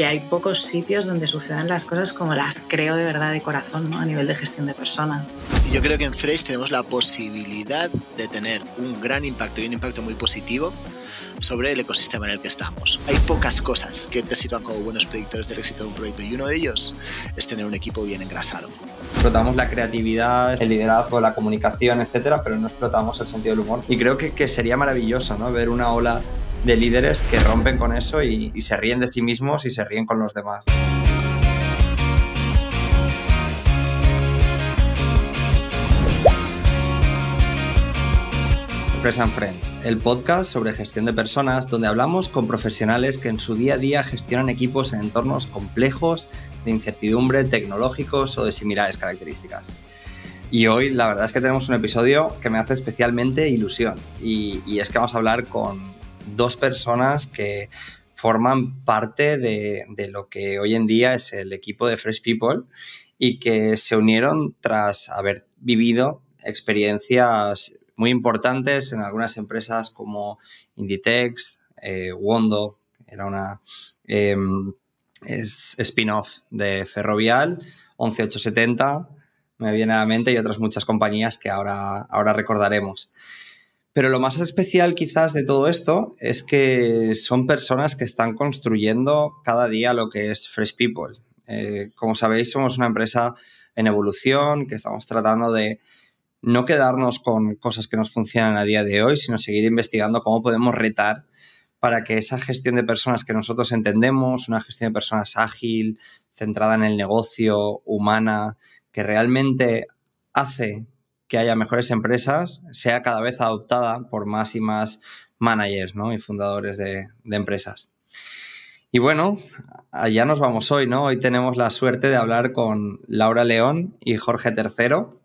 que hay pocos sitios donde sucedan las cosas como las creo de verdad de corazón, A nivel de gestión de personas. Yo creo que en Fresh tenemos la posibilidad de tener un gran impacto y un impacto muy positivo sobre el ecosistema en el que estamos. Hay pocas cosas que te sirvan como buenos predictores del éxito de un proyecto y uno de ellos es tener un equipo bien engrasado. Explotamos la creatividad, el liderazgo, la comunicación, etcétera, pero no explotamos el sentido del humor. Y creo que, que sería maravilloso ¿no? ver una ola de líderes que rompen con eso y, se ríen de sí mismos y se ríen con los demás. Fresh and Friends, el podcast sobre gestión de personas donde hablamos con profesionales que en su día a día gestionan equipos en entornos complejos, de incertidumbre, tecnológicos o de similares características. Y hoy la verdad es que tenemos un episodio que me hace especialmente ilusión y es que vamos a hablar con dos personas que forman parte de, lo que hoy en día es el equipo de Fresh People y que se unieron tras haber vivido experiencias muy importantes en algunas empresas como Inditex, eh, Wondo, era una em, spin-off de Ferrovial, 11870, me viene a la mente, y otras muchas compañías que ahora, ahora recordaremos. Pero lo más especial quizás de todo esto es que son personas que están construyendo cada día lo que es Fresh People. Eh, como sabéis, somos una empresa en evolución, que estamos tratando de no quedarnos con cosas que nos funcionan a día de hoy, sino seguir investigando cómo podemos retar para que esa gestión de personas que nosotros entendemos, una gestión de personas ágil, centrada en el negocio, humana, que realmente hace que haya mejores empresas sea cada vez adoptada por más y más managers y fundadores de, empresas. Y bueno, allá nos vamos hoy, ¿no? Hoy tenemos la suerte de hablar con Laura León y Jorge Tercero.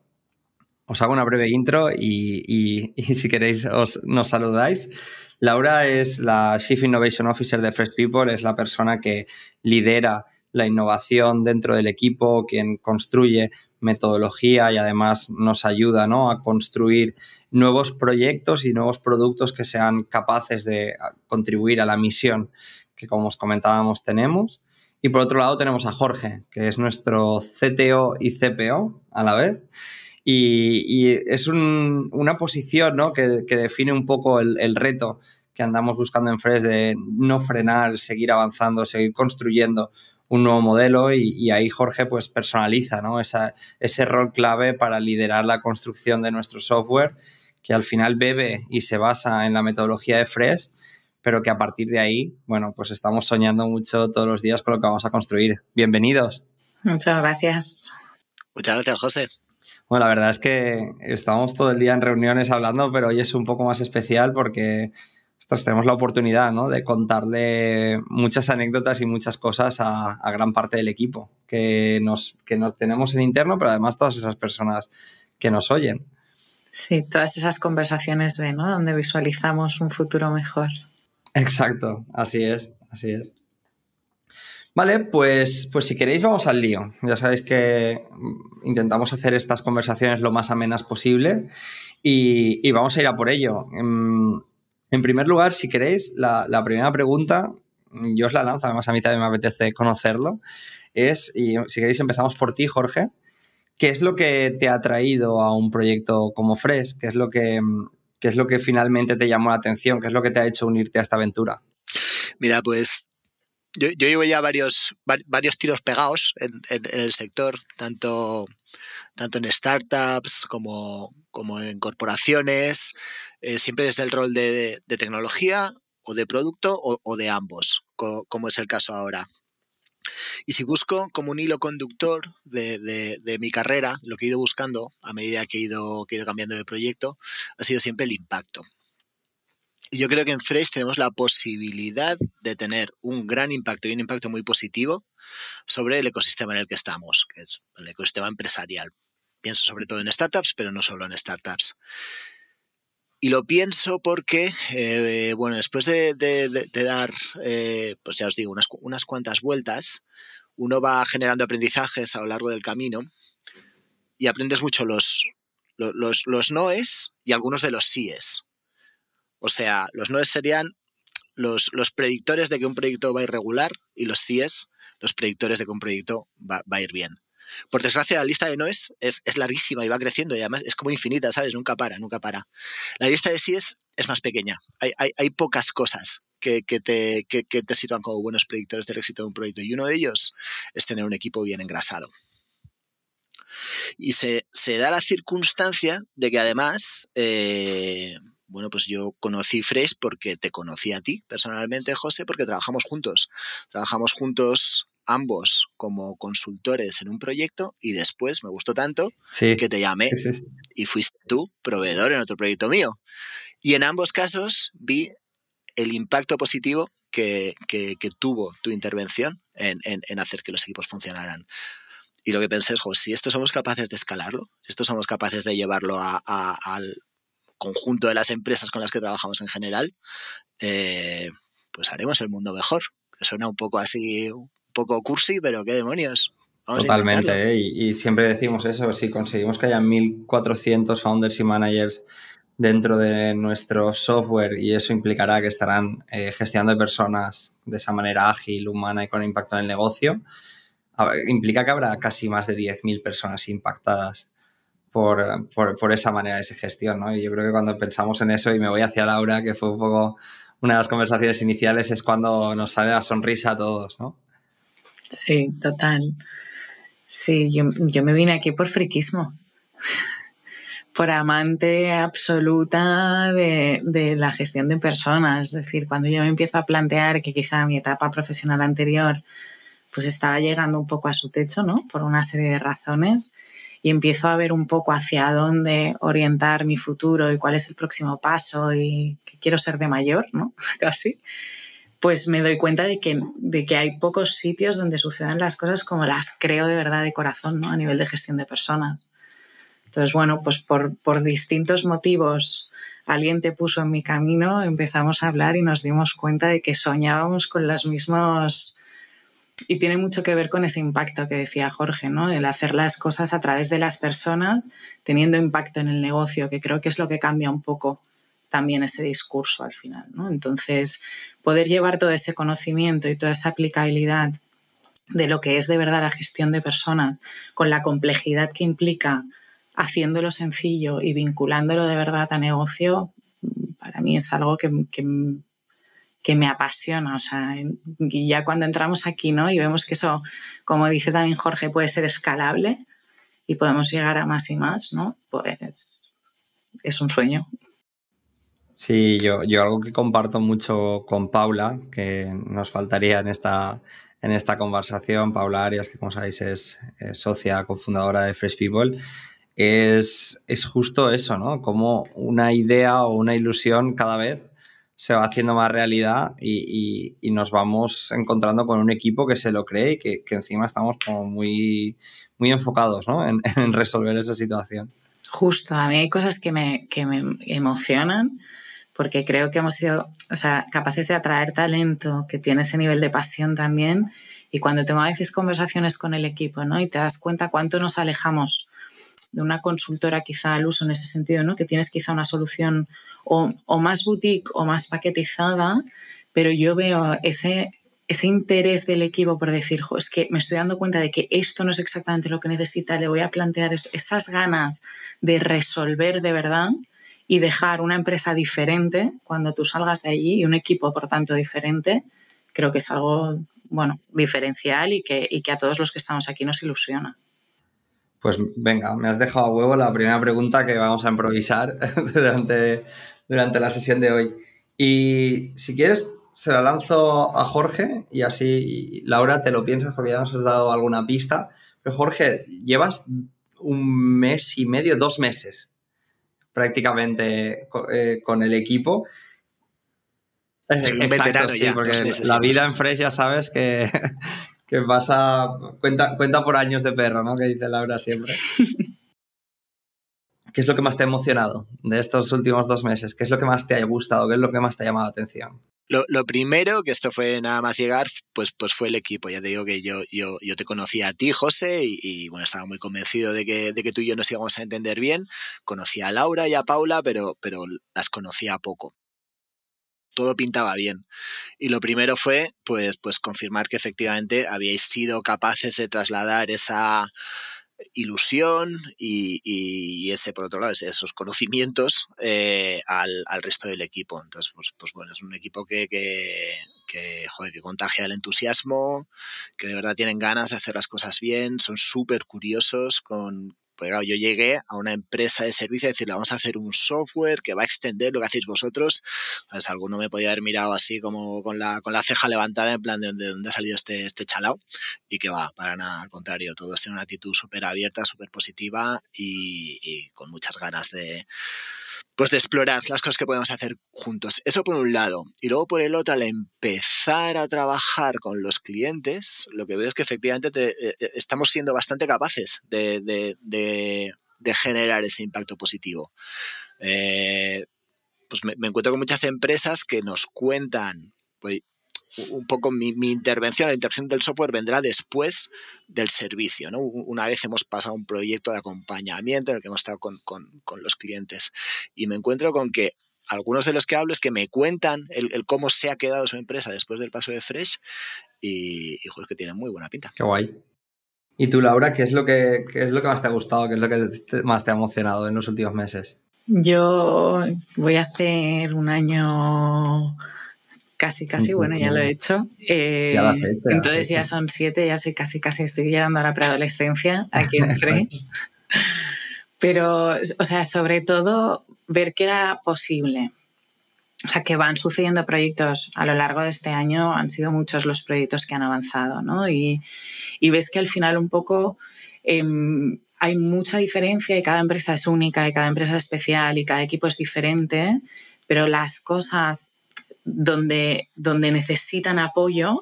Os hago una breve intro y, si queréis os, nos saludáis. Laura es la Chief Innovation Officer de First People, es la persona que lidera la innovación dentro del equipo, quien construye metodología y además nos ayuda a construir nuevos proyectos y nuevos productos que sean capaces de ah, contribuir a la misión que, como os comentábamos, tenemos. Y por otro lado tenemos a Jorge, que es nuestro CTO y CPO a la vez. Y, es una posición que, define un poco el, el, reto que andamos buscando en Fresh de no frenar, seguir avanzando, seguir construyendo un nuevo modelo y, ahí Jorge pues personaliza ¿no? ese rol clave para liderar la construcción de nuestro software que al final bebe y se basa en la metodología de Fresh, pero que a partir de ahí, bueno, pues estamos soñando mucho todos los días con lo que vamos a construir. Bienvenidos. Muchas gracias. Muchas gracias, José. Bueno, la verdad es que estamos todo el día en reuniones hablando, pero hoy es un poco más especial porque tenemos la oportunidad de contarle muchas anécdotas y muchas cosas a, gran parte del equipo que nos, que nos tenemos en interno, pero además todas esas personas que nos oyen. Sí, todas esas conversaciones de, ¿no? Donde visualizamos un futuro mejor. Exacto, así es, así es. Vale, pues, pues si queréis vamos al lío. Ya sabéis que intentamos hacer estas conversaciones lo más amenas posible y, y vamos a ir a por ello. Mm, en primer lugar, si queréis, la, primera pregunta, yo os la lanzo, además a mí también me apetece conocerlo, es, y si queréis empezamos por ti, Jorge, ¿qué es lo que te ha traído a un proyecto como Fresh? ¿Qué es lo que, es lo que finalmente te llamó la atención? ¿Qué es lo que te ha hecho unirte a esta aventura? Mira, pues yo, llevo ya varios, varios tiros pegados en, el sector, tanto, tanto en startups como, como en corporaciones, eh, siempre desde el rol de, tecnología o de producto o, de ambos, como es el caso ahora. Y si busco como un hilo conductor de, mi carrera, lo que he ido buscando a medida que he ido, que he ido cambiando de proyecto, ha sido siempre el impacto. Y yo creo que en Fresh tenemos la posibilidad de tener un gran impacto y un impacto muy positivo sobre el ecosistema en el que estamos, que es el ecosistema empresarial, Pienso sobre todo en startups, pero no solo en startups. Y lo pienso porque, eh, bueno, después de, dar, eh, pues ya os digo, unas, cuantas vueltas, uno va generando aprendizajes a lo largo del camino y aprendes mucho los, los, los, los noes y algunos de los síes. O sea, los noes serían los, predictores de que un proyecto va a ir regular y los síes, los predictores de que un proyecto va a ir bien. Por desgracia, la lista de noes es, es larguísima y va creciendo y además es como infinita, ¿sabes? Nunca para, nunca para. La lista de sí es, es más pequeña. Hay, pocas cosas que, te, sirvan como buenos predictores del éxito de un proyecto y uno de ellos es tener un equipo bien engrasado. Y se, da la circunstancia de que además... Eh, bueno, pues yo conocí Fresh porque te conocí a ti personalmente, José, porque trabajamos juntos. Trabajamos juntos ambos como consultores en un proyecto y después me gustó tanto que te llamé y fuiste tú proveedor en otro proyecto mío. Y en ambos casos vi el impacto positivo que, que, tuvo tu intervención en, en, hacer que los equipos funcionaran. Y lo que pensé es, si esto somos capaces de escalarlo, si esto somos capaces de llevarlo al conjunto de las empresas con las que trabajamos en general, eh, pues haremos el mundo mejor. Suena un poco así poco cursi, pero qué demonios. Totalmente, ¿eh? y, siempre decimos eso, si conseguimos que haya 1.400 founders y managers dentro de nuestro software y eso implicará que estarán eh, gestionando personas de esa manera ágil, humana y con impacto en el negocio, implica que habrá casi más de 10.000 personas impactadas por, esa manera de gestión, ¿no? Y yo creo que cuando pensamos en eso, y me voy hacia Laura, que fue un poco una de las conversaciones iniciales, es cuando nos sale la sonrisa a todos, ¿no? Sí, total. Sí, yo, me vine aquí por friquismo, por amante absoluta de, la gestión de personas. Es decir, cuando yo me empiezo a plantear que quizá mi etapa profesional anterior pues estaba llegando un poco a su techo, ¿no? Por una serie de razones y empiezo a ver un poco hacia dónde orientar mi futuro y cuál es el próximo paso y que quiero ser de mayor, ¿no? Casi pues me doy cuenta de que, de que hay pocos sitios donde sucedan las cosas como las creo de verdad de corazón, ¿no? A nivel de gestión de personas. Entonces, bueno, pues por, distintos motivos alguien te puso en mi camino, empezamos a hablar y nos dimos cuenta de que soñábamos con las mismas... Y tiene mucho que ver con ese impacto que decía Jorge, ¿no? El hacer las cosas a través de las personas, teniendo impacto en el negocio, que creo que es lo que cambia un poco también ese discurso al final. ¿no? Entonces, poder llevar todo ese conocimiento y toda esa aplicabilidad de lo que es de verdad la gestión de personas, con la complejidad que implica haciéndolo sencillo y vinculándolo de verdad a negocio, para mí es algo que, que, que me apasiona. O sea, y ya cuando entramos aquí ¿no? y vemos que eso, como dice también Jorge, puede ser escalable y podemos llegar a más y más, ¿no? pues es un sueño. Sí, yo, algo que comparto mucho con Paula, que nos faltaría en esta, conversación, Paula Arias, que como sabéis es, socia, cofundadora de Fresh People, es, justo eso, ¿no? Como una idea o una ilusión cada vez se va haciendo más realidad y, nos vamos encontrando con un equipo que se lo cree y que, encima estamos como muy, muy enfocados ¿no? en, resolver esa situación. Justo, a mí hay cosas que me, que me emocionan porque creo que hemos sido o sea, capaces de atraer talento que tiene ese nivel de pasión también. Y cuando tengo a veces conversaciones con el equipo, ¿no? Y te das cuenta cuánto nos alejamos de una consultora quizá al uso en ese sentido, ¿no? Que tienes quizá una solución o, o más boutique o más paquetizada, pero yo veo ese, ese interés del equipo por decir, es que me estoy dando cuenta de que esto no es exactamente lo que necesita, le voy a plantear esas ganas de resolver de verdad y dejar una empresa diferente cuando tú salgas de allí y un equipo, por tanto, diferente, creo que es algo, bueno, diferencial y que, a todos los que estamos aquí nos ilusiona. Pues venga, me has dejado a huevo la primera pregunta que vamos a improvisar durante, durante la sesión de hoy. Y si quieres, se la lanzo a Jorge y así, Laura, te lo piensas porque ya nos has dado alguna pista. Pero Jorge, llevas un mes y medio, dos meses prácticamente eh, con el equipo. porque la vida en Fresh ya sabes que, que pasa, cuenta, cuenta por años de perro, ¿no? Que dice Laura siempre. ¿Qué es lo que más te ha emocionado de estos últimos dos meses? ¿Qué es lo que más te ha gustado? ¿Qué es lo que más te ha llamado la atención? Lo, primero, que esto fue nada más llegar, pues, pues fue el equipo. Ya te digo que yo, yo, yo te conocía a ti, José, y, bueno, estaba muy convencido de que, de que, tú y yo nos íbamos a entender bien. Conocía a Laura y a Paula, pero, pero las conocía poco. Todo pintaba bien. Y lo primero fue, pues, pues confirmar que efectivamente habíais sido capaces de trasladar esa ilusión y, ese, por otro lado, esos conocimientos eh, al, resto del equipo. Entonces, pues, pues bueno, es un equipo que, que, que, contagia el entusiasmo, que de verdad tienen ganas de hacer las cosas bien, son súper curiosos con, pues claro, yo llegué a una empresa de servicio y decirle, vamos a hacer un software que va a extender lo que hacéis vosotros. Pues alguno me podía haber mirado así como con la, con la ceja levantada en plan de dónde, ha salido este, este chalao. Y que va, para nada, al contrario, todos tienen una actitud súper abierta, súper positiva y con muchas ganas de pues de explorar las cosas que podemos hacer juntos. Eso por un lado. Y luego por el otro, al empezar a trabajar con los clientes, lo que veo es que efectivamente eh, eh, estamos siendo bastante capaces de, generar ese impacto positivo. Eh, pues me, encuentro con muchas empresas que nos cuentan, un poco mi, mi, intervención, la intervención del software vendrá después del servicio, ¿no? Una vez hemos pasado un proyecto de acompañamiento en el que hemos estado con, los clientes y me encuentro con que algunos de los que hablo es que me cuentan el, cómo se ha quedado su empresa después del paso de Fresh y, y que tiene muy buena pinta. Qué guay. ¿Y tú, Laura, qué es lo que, es lo que más te ha gustado, qué es lo que más te ha emocionado en los últimos meses? Yo voy a hacer un año Casi, casi, bueno, ya lo he hecho. Eh, entonces ya son siete, ya sé, casi, casi estoy llegando a la preadolescencia aquí en Fresh. Pero, o sea, sobre todo ver que era posible. O sea, que van sucediendo proyectos a lo largo de este año, han sido muchos los proyectos que han avanzado, ¿no? Y, ves que al final un poco em, hay mucha diferencia y cada empresa es única y cada empresa es especial y cada equipo es diferente, pero las cosas donde, donde necesitan apoyo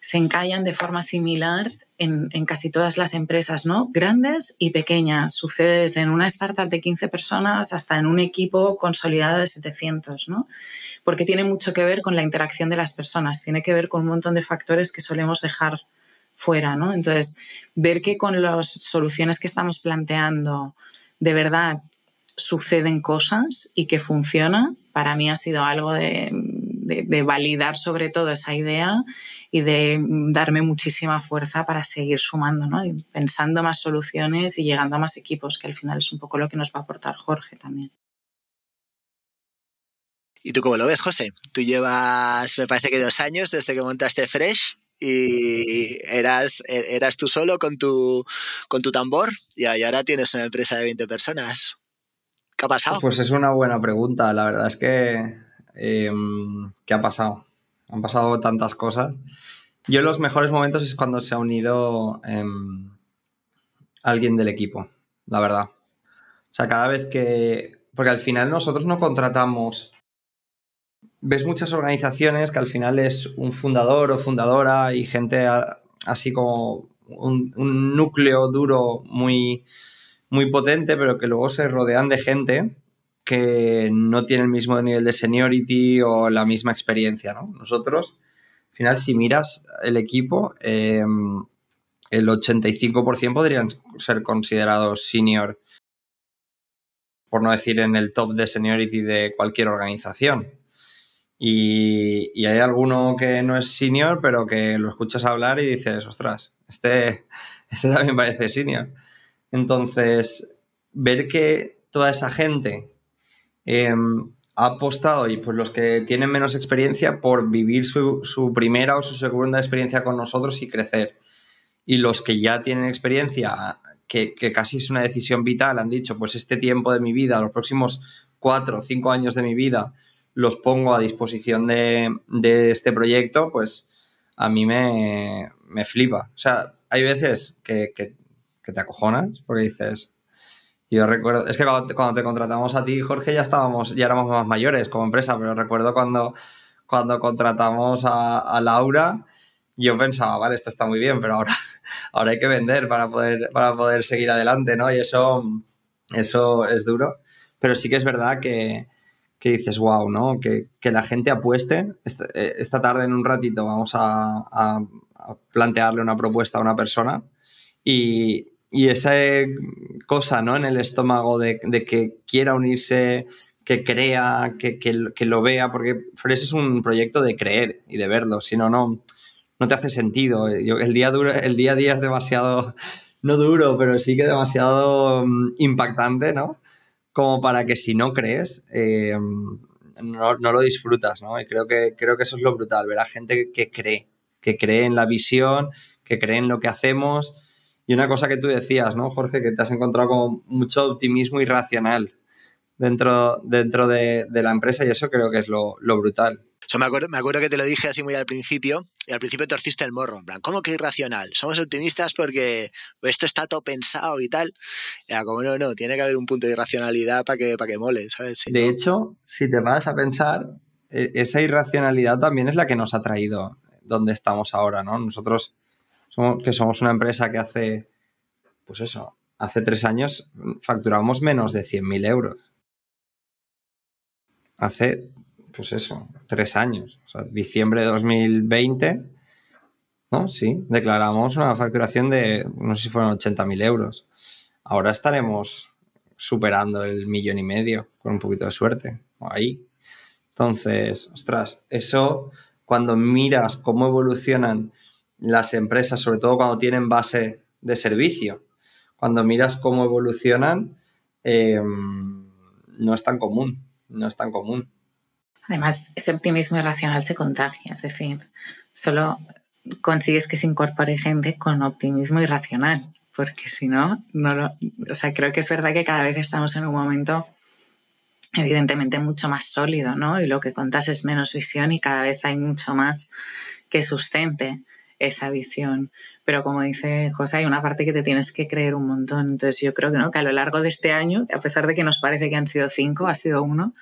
se encallan de forma similar en, en, casi todas las empresas, ¿no? Grandes y pequeñas. Sucede desde en una startup de 15 personas hasta en un equipo consolidado de 700, ¿no? Porque tiene mucho que ver con la interacción de las personas, tiene que ver con un montón de factores que solemos dejar fuera, ¿no? Entonces, ver que con las soluciones que estamos planteando de verdad suceden cosas y que funciona, para mí ha sido algo de de, validar sobre todo esa idea y de mm, darme muchísima fuerza para seguir sumando, ¿no? Y pensando más soluciones y llegando a más equipos, que al final es un poco lo que nos va a aportar Jorge también. ¿Y tú cómo lo ves, José? Tú llevas, me parece que dos años desde que montaste Fresh y eras, e-, eras tú solo con tu, con tu tambor y ahora tienes una empresa de 20 personas. ¿Qué ha pasado? Pues es una buena pregunta. La verdad es que eh, que ha pasado. Han pasado tantas cosas. Yo los mejores momentos es cuando se ha unido em, alguien del equipo, la verdad. O sea, cada vez que... Porque al final nosotros no contratamos... Ves muchas organizaciones que al final es un fundador o fundadora y gente así como un, núcleo duro muy, muy potente, pero que luego se rodean de gente que no tiene el mismo nivel de seniority o la misma experiencia, ¿no? Nosotros, al final, si miras el equipo, em, el 85% podrían ser considerados senior, por no decir en el top de seniority de cualquier organización. Y, hay alguno que no es senior, pero que lo escuchas hablar y dices, ostras, este, este también parece senior. Entonces, ver que toda esa gente Em, ha apostado y pues los que tienen menos experiencia por vivir su, primera o su segunda experiencia con nosotros y crecer. Y los que ya tienen experiencia, que, casi es una decisión vital, han dicho, pues este tiempo de mi vida, los próximos cuatro o cinco años de mi vida, los pongo a disposición de, este proyecto, pues a mí me, flipa. O sea, hay veces que, que te acojonas porque dices, yo recuerdo, es que cuando te, contratamos a ti, Jorge, ya estábamos, ya éramos más mayores como empresa, pero recuerdo cuando, cuando contratamos a, Laura, yo pensaba, vale, esto está muy bien, pero ahora, ahora hay que vender para poder, para poder seguir adelante, ¿no? Y eso, eso es duro. Pero sí que es verdad que, que dices, wow, ¿no? Que, que la gente apueste. Esta, eh, tarde, en un ratito, vamos a, a plantearle una propuesta a una persona y, y esa eh, cosa ¿no? en el estómago de, que quiera unirse, que crea, que, lo vea, porque Fresh es un proyecto de creer y de verlo, si no, no, te hace sentido. el, día duro, el día a día es demasiado, no duro, pero sí que demasiado mm, impactante, ¿no? Como para que si no crees, eh, no, lo disfrutas, ¿no? Y creo que, creo que eso es lo brutal, ver a gente que cree, que cree en la visión, que cree en lo que hacemos y una cosa que tú decías, ¿no, Jorge? Que te has encontrado con mucho optimismo irracional dentro, dentro de, la empresa y eso creo que es lo, brutal. Yo me acuerdo, me acuerdo que te lo dije así muy al principio, y al principio torciste el morro, en plan, ¿cómo que irracional? Somos optimistas porque esto está todo pensado y tal. Ya, como no, no, tiene que haber un punto de irracionalidad para que, para que mole, ¿sabes? de hecho, si te vas a pensar, e, esa irracionalidad también es la que nos ha traído donde estamos ahora, ¿no? Nosotros que somos una empresa que hace, pues eso, hace tres años facturamos menos de 100.000 euros. Hace, pues eso, tres años. O sea, diciembre de 2020, ¿no? Sí, declaramos una facturación de, no sé si fueron 80.000 euros. Ahora estaremos superando el millón y medio, con un poquito de suerte, ahí. Entonces, ostras, eso cuando miras cómo evolucionan las empresas, sobre todo cuando tienen base de servicio. Cuando miras cómo evolucionan, em, no es tan común, no es tan común. Además, ese optimismo irracional se contagia, es decir, solo consigues que se incorpore gente con optimismo irracional, porque si no, no O creo que es verdad que cada vez estamos en un momento evidentemente mucho más sólido, ¿no? Y lo que contas es menos visión y cada vez hay mucho más que sustente esa visión. Pero como dice José, hay una parte que te tienes que creer un montón. Entonces yo creo que, ¿no? que a lo largo de este año, a pesar de que nos parece que han sido cinco, ha sido uno,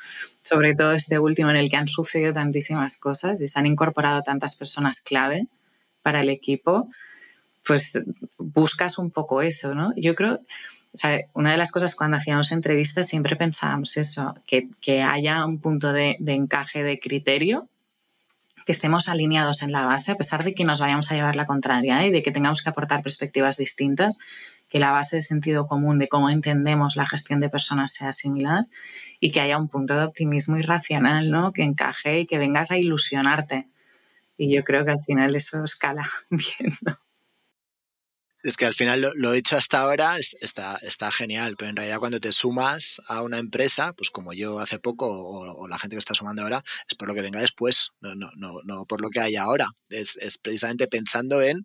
sobre todo este último en el que han sucedido tantísimas cosas y se han incorporado tantas personas clave para el equipo, pues buscas un poco eso, ¿no? Yo creo, o una de las cosas cuando hacíamos entrevistas siempre pensábamos eso, que, que haya un punto de encaje de criterio que estemos alineados en la base, a pesar de que nos vayamos a llevar la contraria ¿eh? y de que tengamos que aportar perspectivas distintas, que la base de sentido común de cómo entendemos la gestión de personas sea similar y que haya un punto de optimismo irracional, ¿no? Que encaje y que vengas a ilusionarte. Y yo creo que al final eso escala bien, ¿no? es que al final lo, he hecho hasta ahora está, genial, pero en realidad cuando te sumas a una empresa, pues como yo hace poco o, la gente que está sumando ahora, es por lo que venga después, no, no, no, no por lo que hay ahora. Es, precisamente pensando en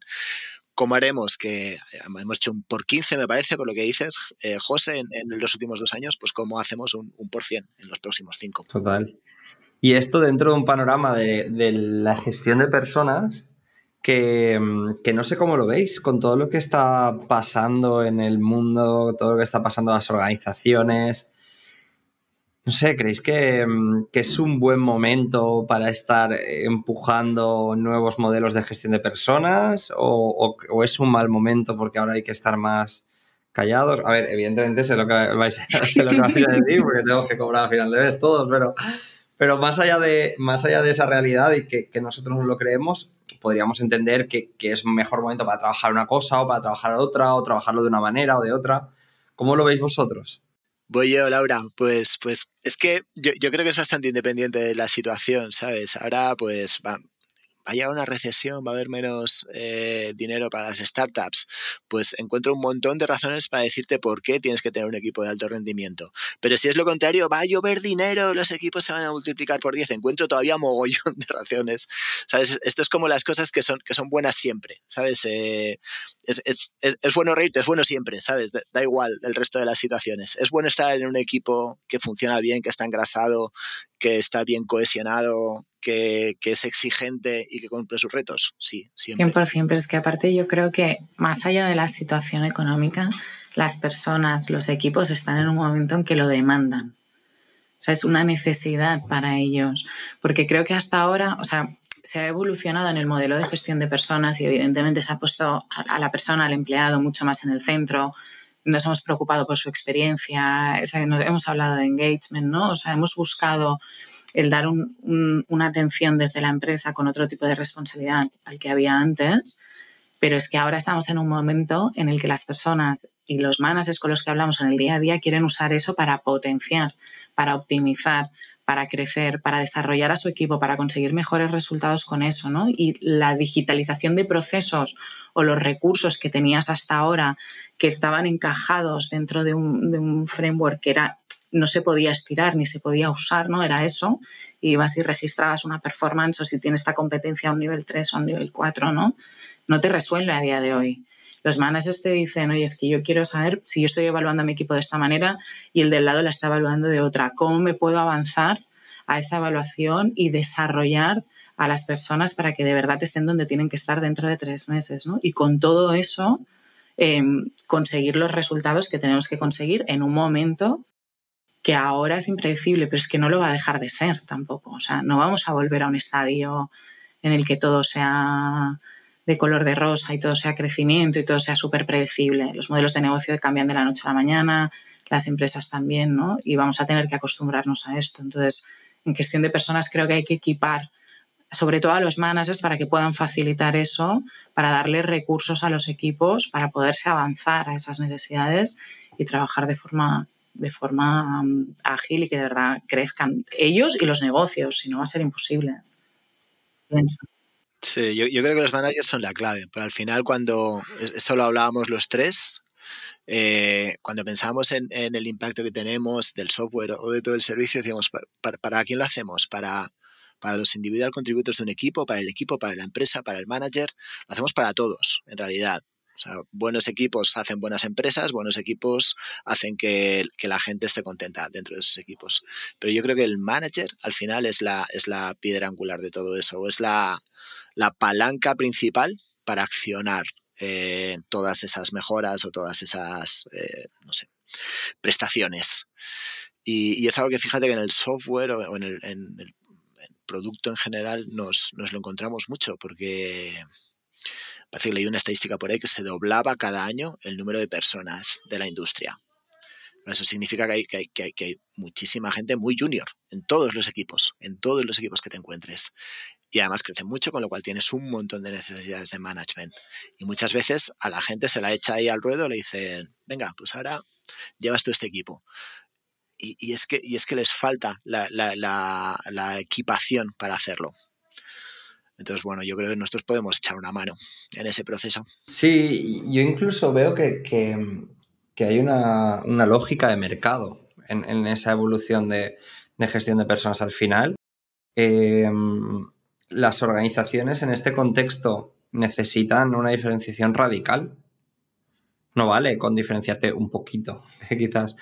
cómo haremos que hemos hecho un por 15 me parece por lo que dices eh, José en, los últimos dos años pues cómo hacemos un, por 100 en los próximos cinco total y esto dentro de un panorama de la gestión de personas que, no sé cómo lo veis con todo lo que está pasando en el mundo, todo lo que está pasando en las organizaciones. No sé, ¿creéis que, es un buen momento para estar empujando nuevos modelos de gestión de personas? ¿O, es un mal momento porque ahora hay que estar más callados? A ver, evidentemente sé lo que vais, a decir porque tengo que cobrar a final de mes todos, pero, pero más, allá de, más allá de esa realidad y que, que nosotros no lo creemos, podríamos entender que, que, es mejor momento para trabajar una cosa o para trabajar otra o trabajarlo de una manera o de otra. ¿Cómo lo veis vosotros? Voy yo, Laura. Pues, pues es que yo, creo que es bastante independiente de la situación, ¿sabes? Ahora, pues, haya una recesión, va a haber menos eh, dinero para las startups, pues encuentro un montón de razones para decirte por qué tienes que tener un equipo de alto rendimiento. Pero si es lo contrario, va a llover dinero, los equipos se van a multiplicar por 10, encuentro todavía mogollón de razones. ¿Sabes? Esto es como las cosas que son, que son buenas siempre, ¿sabes? Eh, es, bueno reírte, es bueno siempre, ¿sabes? da igual el resto de las situaciones. Es bueno estar en un equipo que funciona bien, que está engrasado, que está bien cohesionado, que, es exigente y que cumple sus retos. Sí, siempre. 100%, pero es que aparte yo creo que más allá de la situación económica, las personas, los equipos están en un momento en que lo demandan. O sea, es una necesidad para ellos. Porque creo que hasta ahora, o sea, se ha evolucionado en el modelo de gestión de personas y evidentemente se ha puesto a la persona, al empleado, mucho más en el centro, nos hemos preocupado por su experiencia, o sea, hemos hablado de engagement, ¿no? O sea, hemos buscado el dar una atención desde la empresa con otro tipo de responsabilidad al que había antes, pero es que ahora estamos en un momento en el que las personas y los managers con los que hablamos en el día a día quieren usar eso para potenciar, para optimizar, para crecer, para desarrollar a su equipo, para conseguir mejores resultados con eso, ¿no? Y la digitalización de procesos o los recursos que tenías hasta ahora que estaban encajados dentro de un, framework que era no se podía estirar ni se podía usar, ¿no? Era eso. Y vas y registrabas una performance o si tienes esta competencia a un nivel 3 o a un nivel 4, ¿no? No te resuelve a día de hoy. Los managers te dicen, oye, es que yo quiero saber si yo estoy evaluando a mi equipo de esta manera y el del lado la está evaluando de otra. ¿Cómo me puedo avanzar a esa evaluación y desarrollar a las personas para que de verdad estén donde tienen que estar dentro de tres meses, ¿no? Y con todo eso, Em, conseguir los resultados que tenemos que conseguir en un momento que ahora es impredecible, pero es que no lo va a dejar de ser tampoco. O sea, no vamos a volver a un estadio en el que todo sea de color de rosa y todo sea crecimiento y todo sea súper predecible. Los modelos de negocio cambian de la noche a la mañana, las empresas también, ¿no? Y vamos a tener que acostumbrarnos a esto. Entonces, en cuestión de personas creo que hay que equipar sobre todo a los managers para que puedan facilitar eso, para darle recursos a los equipos, para poderse avanzar a esas necesidades y trabajar de forma, de forma mm, ágil y que de verdad crezcan ellos y los negocios, si no va a ser imposible. Sí, yo, creo que los managers son la clave, pero al final cuando, esto lo hablábamos los tres, eh, cuando pensábamos en, el impacto que tenemos del software o de todo el servicio, decíamos, ¿para, para quién lo hacemos? ¿Para, para los individual contributos de un equipo, para el equipo, para la empresa, para el manager, lo hacemos para todos, en realidad. O sea, buenos equipos hacen buenas empresas, buenos equipos hacen que, la gente esté contenta dentro de esos equipos. Pero yo creo que el manager al final es la, es la piedra angular de todo eso, es la, palanca principal para accionar eh, todas esas mejoras o todas esas, eh, no sé, prestaciones. Y, es algo que fíjate que en el software o en el producto en general nos, lo encontramos mucho porque parece que leí una estadística por ahí que se doblaba cada año el número de personas de la industria. Eso significa que hay, muchísima gente muy junior en todos los equipos, en todos los equipos que te encuentres. Y además crece mucho, con lo cual tienes un montón de necesidades de management. Y muchas veces a la gente se la echa ahí al ruedo, le dicen, venga, pues ahora llevas tú este equipo y, es, que, es que les falta la, equipación para hacerlo. Entonces, bueno, yo creo que nosotros podemos echar una mano en ese proceso. Sí, yo incluso veo que, hay una, lógica de mercado en, esa evolución de, gestión de personas al final. Em, las organizaciones en este contexto necesitan una diferenciación radical. No vale con diferenciarte un poquito, quizás,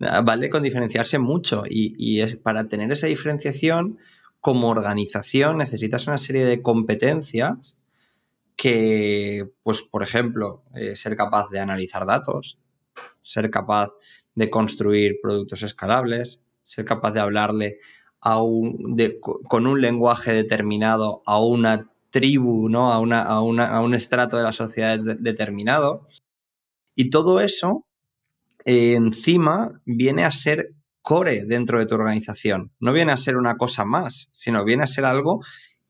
Ah, vale con diferenciarse mucho y, es, para tener esa diferenciación, como organización necesitas una serie de competencias que, pues, por ejemplo, eh, ser capaz de analizar datos, ser capaz de construir productos escalables, ser capaz de hablarle a un, con un lenguaje determinado a una tribu, ¿no? a, una, a, una, a un estrato de la sociedad determinado. Y todo eso encima viene a ser core dentro de tu organización. No viene a ser una cosa más, sino viene a ser algo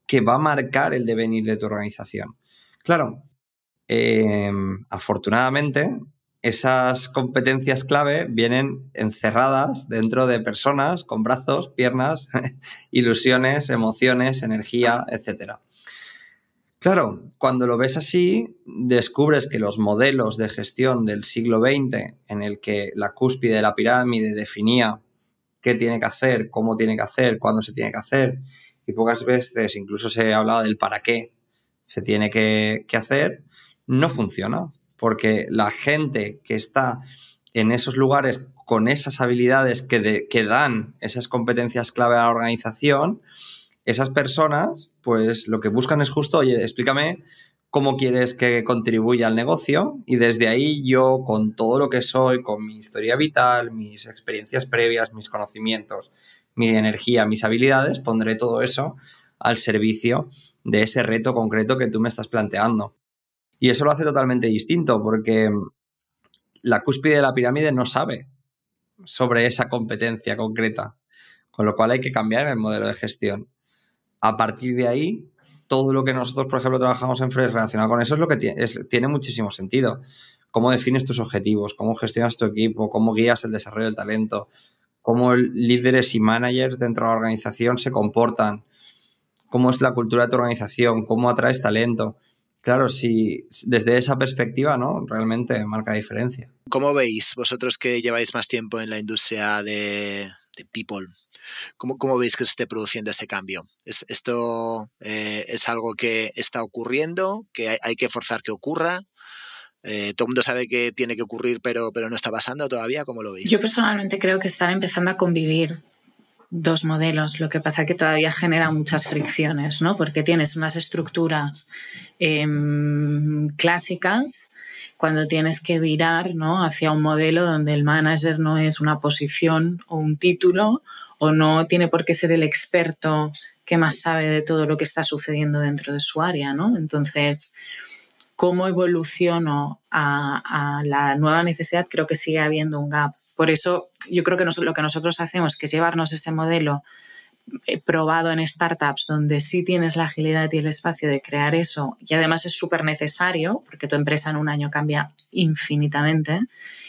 que va a marcar el devenir de tu organización. Claro, em, afortunadamente, esas competencias clave vienen encerradas dentro de personas con brazos, piernas, ilusiones, emociones, energía, etcétera. Claro, cuando lo ves así, descubres que los modelos de gestión del siglo XX, en el que la cúspide de la pirámide definía qué tiene que hacer, cómo tiene que hacer, cuándo se tiene que hacer, y pocas veces incluso se hablaba del para qué se tiene que, hacer, no funciona, porque la gente que está en esos lugares con esas habilidades que, que dan esas competencias clave a la organización, esas personas pues lo que buscan es justo, oye, explícame cómo quieres que contribuya al negocio y desde ahí yo, con todo lo que soy, con mi historia vital, mis experiencias previas, mis conocimientos, mi energía, mis habilidades, pondré todo eso al servicio de ese reto concreto que tú me estás planteando. Y eso lo hace totalmente distinto porque la cúspide de la pirámide no sabe sobre esa competencia concreta, con lo cual hay que cambiar el modelo de gestión a partir de ahí, todo lo que nosotros, por ejemplo, trabajamos en Fresh relacionado con eso es lo que tiene, muchísimo sentido. Cómo defines tus objetivos, cómo gestionas tu equipo, cómo guías el desarrollo del talento, cómo líderes y managers dentro de la organización se comportan, cómo es la cultura de tu organización, cómo atraes talento. Claro, si desde esa perspectiva, ¿no? Realmente marca diferencia. ¿Cómo veis vosotros que lleváis más tiempo en la industria de people? ¿Cómo, veis que se esté produciendo ese cambio? ¿Esto eh, es algo que está ocurriendo, que hay, que forzar que ocurra? Eh, todo el mundo sabe que tiene que ocurrir, pero, pero no está pasando todavía. ¿Cómo lo veis? Yo personalmente creo que están empezando a convivir dos modelos, lo que pasa que todavía genera muchas fricciones, ¿no? Porque tienes unas estructuras em, clásicas cuando tienes que virar ¿no? hacia un modelo donde el manager no es una posición o un título, o no tiene por qué ser el experto que más sabe de todo lo que está sucediendo dentro de su área, ¿no? Entonces, cómo evoluciono a, la nueva necesidad, creo que sigue habiendo un gap. Por eso yo creo que lo que nosotros hacemos, que es llevarnos ese modelo eh, probado en startups donde sí tienes la agilidad y el espacio de crear eso y además es súper necesario porque tu empresa en un año cambia infinitamente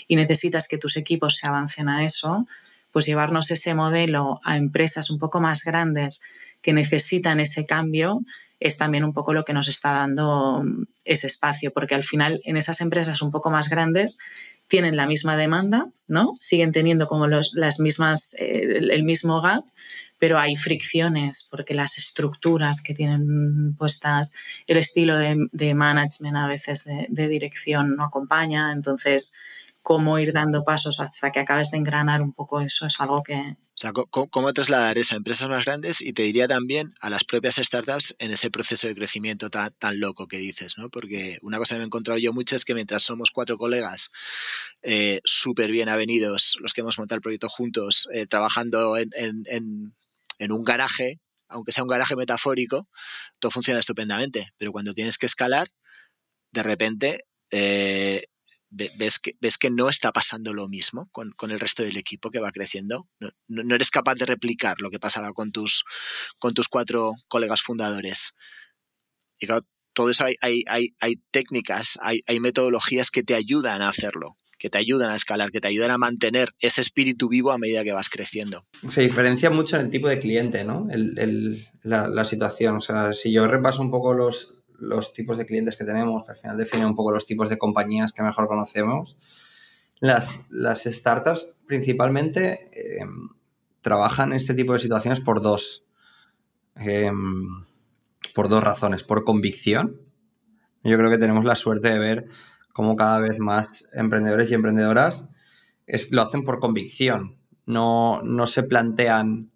y necesitas que tus equipos se avancen a eso, pues llevarnos ese modelo a empresas un poco más grandes que necesitan ese cambio es también un poco lo que nos está dando mm, ese espacio, porque al final en esas empresas un poco más grandes tienen la misma demanda, ¿no? Siguen teniendo como los, las mismas, eh, el, mismo gap, pero hay fricciones porque las estructuras que tienen mm, puestas, el estilo de, management a veces de, dirección no acompaña, entonces cómo ir dando pasos hasta que acabes de engranar un poco eso es algo que... O sea, ¿cómo trasladar eso a empresas más grandes? Y te diría también a las propias startups en ese proceso de crecimiento tan, tan loco que dices, ¿no? Porque una cosa que me he encontrado yo mucho es que mientras somos cuatro colegas eh, súper bien avenidos, los que hemos montado el proyecto juntos, eh, trabajando en, un garaje, aunque sea un garaje metafórico, todo funciona estupendamente. Pero cuando tienes que escalar, de repente eh, ves que, no está pasando lo mismo con, el resto del equipo que va creciendo. No, eres capaz de replicar lo que pasará con tus, con tus cuatro colegas fundadores. Y claro, todo eso hay, técnicas, hay, metodologías que te ayudan a hacerlo que te ayudan a escalar, que te ayudan a mantener ese espíritu vivo a medida que vas creciendo. Se diferencia mucho en el tipo de cliente, ¿no? la, la, situación. O sea, si yo repaso un poco los, los tipos de clientes que tenemos, que al final define un poco los tipos de compañías que mejor conocemos. Las, las startups principalmente eh, trabajan en este tipo de situaciones por dos, eh, por dos razones. Por convicción. Yo creo que tenemos la suerte de ver cómo cada vez más emprendedores y emprendedoras es, lo hacen por convicción. No, no se plantean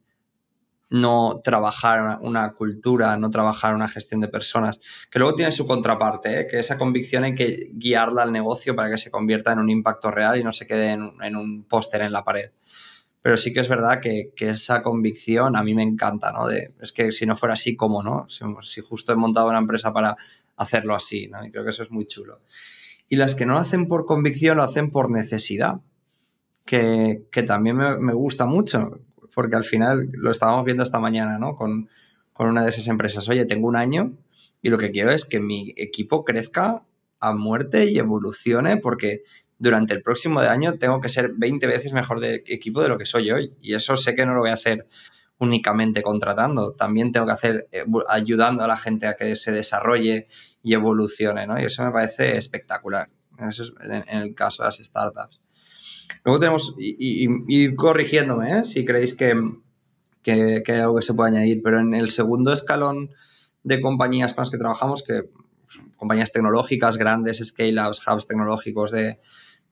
no trabajar una cultura, no trabajar una gestión de personas, que luego tiene su contraparte, ¿eh? que esa convicción hay que guiarla al negocio para que se convierta en un impacto real y no se quede en, un póster en la pared. Pero sí que es verdad que, esa convicción a mí me encanta, ¿no? De, es que si no fuera así, ¿cómo no? Si, justo he montado una empresa para hacerlo así, ¿no? Y creo que eso es muy chulo. Y las que no lo hacen por convicción, lo hacen por necesidad, que, también me gusta mucho porque al final lo estábamos viendo esta mañana, ¿no? Con, una de esas empresas. Oye, tengo un año y lo que quiero es que mi equipo crezca a muerte y evolucione porque durante el próximo año tengo que ser 20 veces mejor de equipo de lo que soy hoy. Y eso sé que no lo voy a hacer únicamente contratando, también tengo que hacer eh, ayudando a la gente a que se desarrolle y evolucione, ¿no? Y eso me parece espectacular. Eso es en el caso de las startups. Luego tenemos, y, corrigiéndome, ¿eh? si creéis que, que, hay algo que se puede añadir, pero en el segundo escalón de compañías con las que trabajamos, que compañías tecnológicas, grandes scale-ups, hubs tecnológicos de,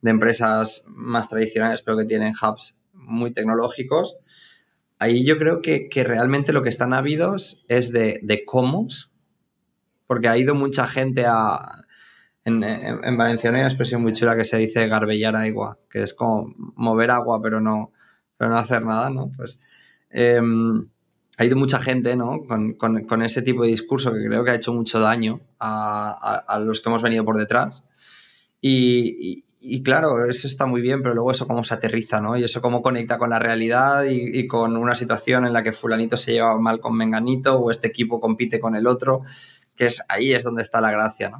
empresas más tradicionales, pero que tienen hubs muy tecnológicos, ahí yo creo que, realmente lo que están habidos es de, de cómo, porque ha ido mucha gente a, en, valenciano hay una expresión muy chula que se dice garbellar agua, que es como mover agua pero no, pero no hacer nada, ¿no? Pues em, ha ido mucha gente, ¿no? Con, con, con, ese tipo de discurso que creo que ha hecho mucho daño a, a, los que hemos venido por detrás. Y, y, claro, eso está muy bien, pero luego eso cómo se aterriza, ¿no? Y eso cómo conecta con la realidad y, y con una situación en la que fulanito se lleva mal con menganito o este equipo compite con el otro que es ahí es donde está la gracia,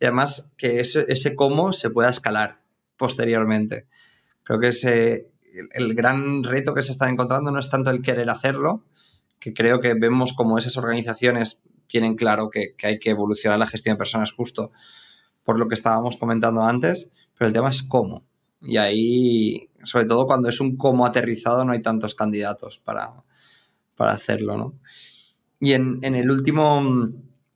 Y además que ese, cómo se pueda escalar posteriormente. Creo que ese, el, gran reto que se está encontrando no es tanto el querer hacerlo, que creo que vemos como esas organizaciones tienen claro que, hay que evolucionar la gestión de personas justo por lo que estábamos comentando antes, pero el tema es cómo. Y ahí, sobre todo cuando es un cómo aterrizado, no hay tantos candidatos para, hacerlo, Y en, en el último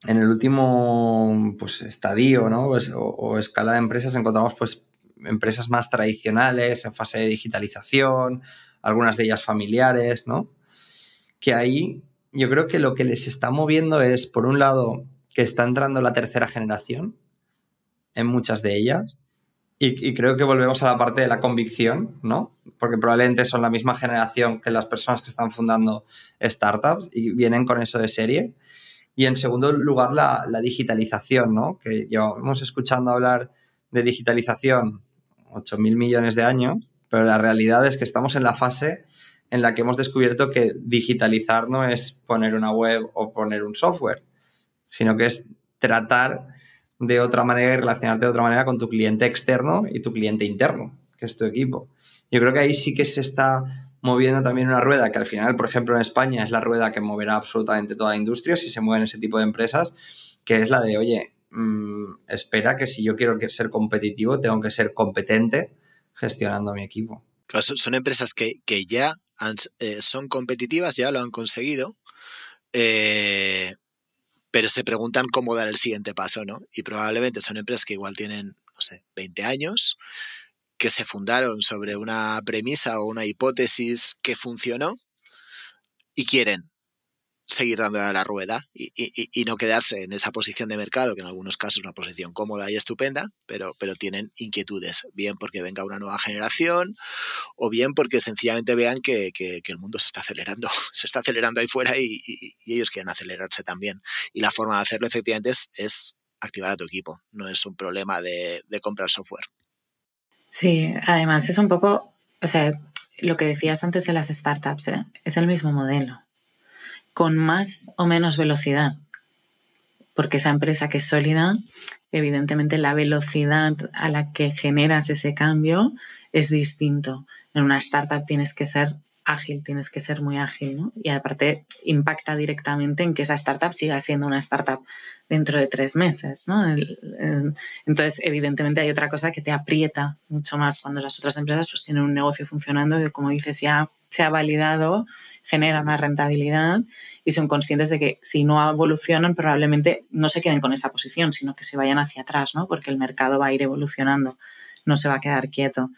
en el último pues, estadio pues, o, escala de empresas encontramos pues, empresas más tradicionales en fase de digitalización, algunas de ellas familiares, ¿no? que ahí yo creo que lo que les está moviendo es, por un lado, que está entrando la tercera generación en muchas de ellas. Y, y, creo que volvemos a la parte de la convicción, ¿no? Porque probablemente son la misma generación que las personas que están fundando startups y vienen con eso de serie. Y en segundo lugar, la, digitalización, ¿no? que llevamos escuchando hablar de digitalización 8.000 millones de años, pero la realidad es que estamos en la fase en la que hemos descubierto que digitalizar no es poner una web o poner un software, sino que es tratar de otra manera y relacionarte de otra manera con tu cliente externo y tu cliente interno, que es tu equipo. Yo creo que ahí sí que se está moviendo también una rueda que al final, por ejemplo, en España es la rueda que moverá absolutamente toda la industria si se mueven ese tipo de empresas, que es la de, oye, mm, espera que si yo quiero ser competitivo, tengo que ser competente gestionando mi equipo. son empresas que, que ya eh, son competitivas, ya lo han conseguido, eh, pero se preguntan cómo dar el siguiente paso, ¿no? Y probablemente son empresas que igual tienen, no sé, 20 años, que se fundaron sobre una premisa o una hipótesis que funcionó y quieren seguir dando a la rueda y, no quedarse en esa posición de mercado, que en algunos casos es una posición cómoda y estupenda, pero, pero tienen inquietudes, bien porque venga una nueva generación o bien porque sencillamente vean que, el mundo se está acelerando, se está acelerando ahí fuera y, ellos quieren acelerarse también. Y la forma de hacerlo efectivamente es, activar a tu equipo, no es un problema de comprar software. Sí, además es un poco, o sea, lo que decías antes de las startups, ¿eh? es el mismo modelo, con más o menos velocidad, porque esa empresa que es sólida, evidentemente la velocidad a la que generas ese cambio es distinto. En una startup tienes que ser ágil, tienes que ser muy ágil, ¿no? Y aparte impacta directamente en que esa startup siga siendo una startup dentro de tres meses, ¿no? entonces, evidentemente hay otra cosa que te aprieta mucho más cuando las otras empresas pues tienen un negocio funcionando que, como dices, ya se ha validado, genera más rentabilidad y son conscientes de que si no evolucionan probablemente no se queden con esa posición, sino que se vayan hacia atrás, ¿no? Porque el mercado va a ir evolucionando, no se va a quedar quieto.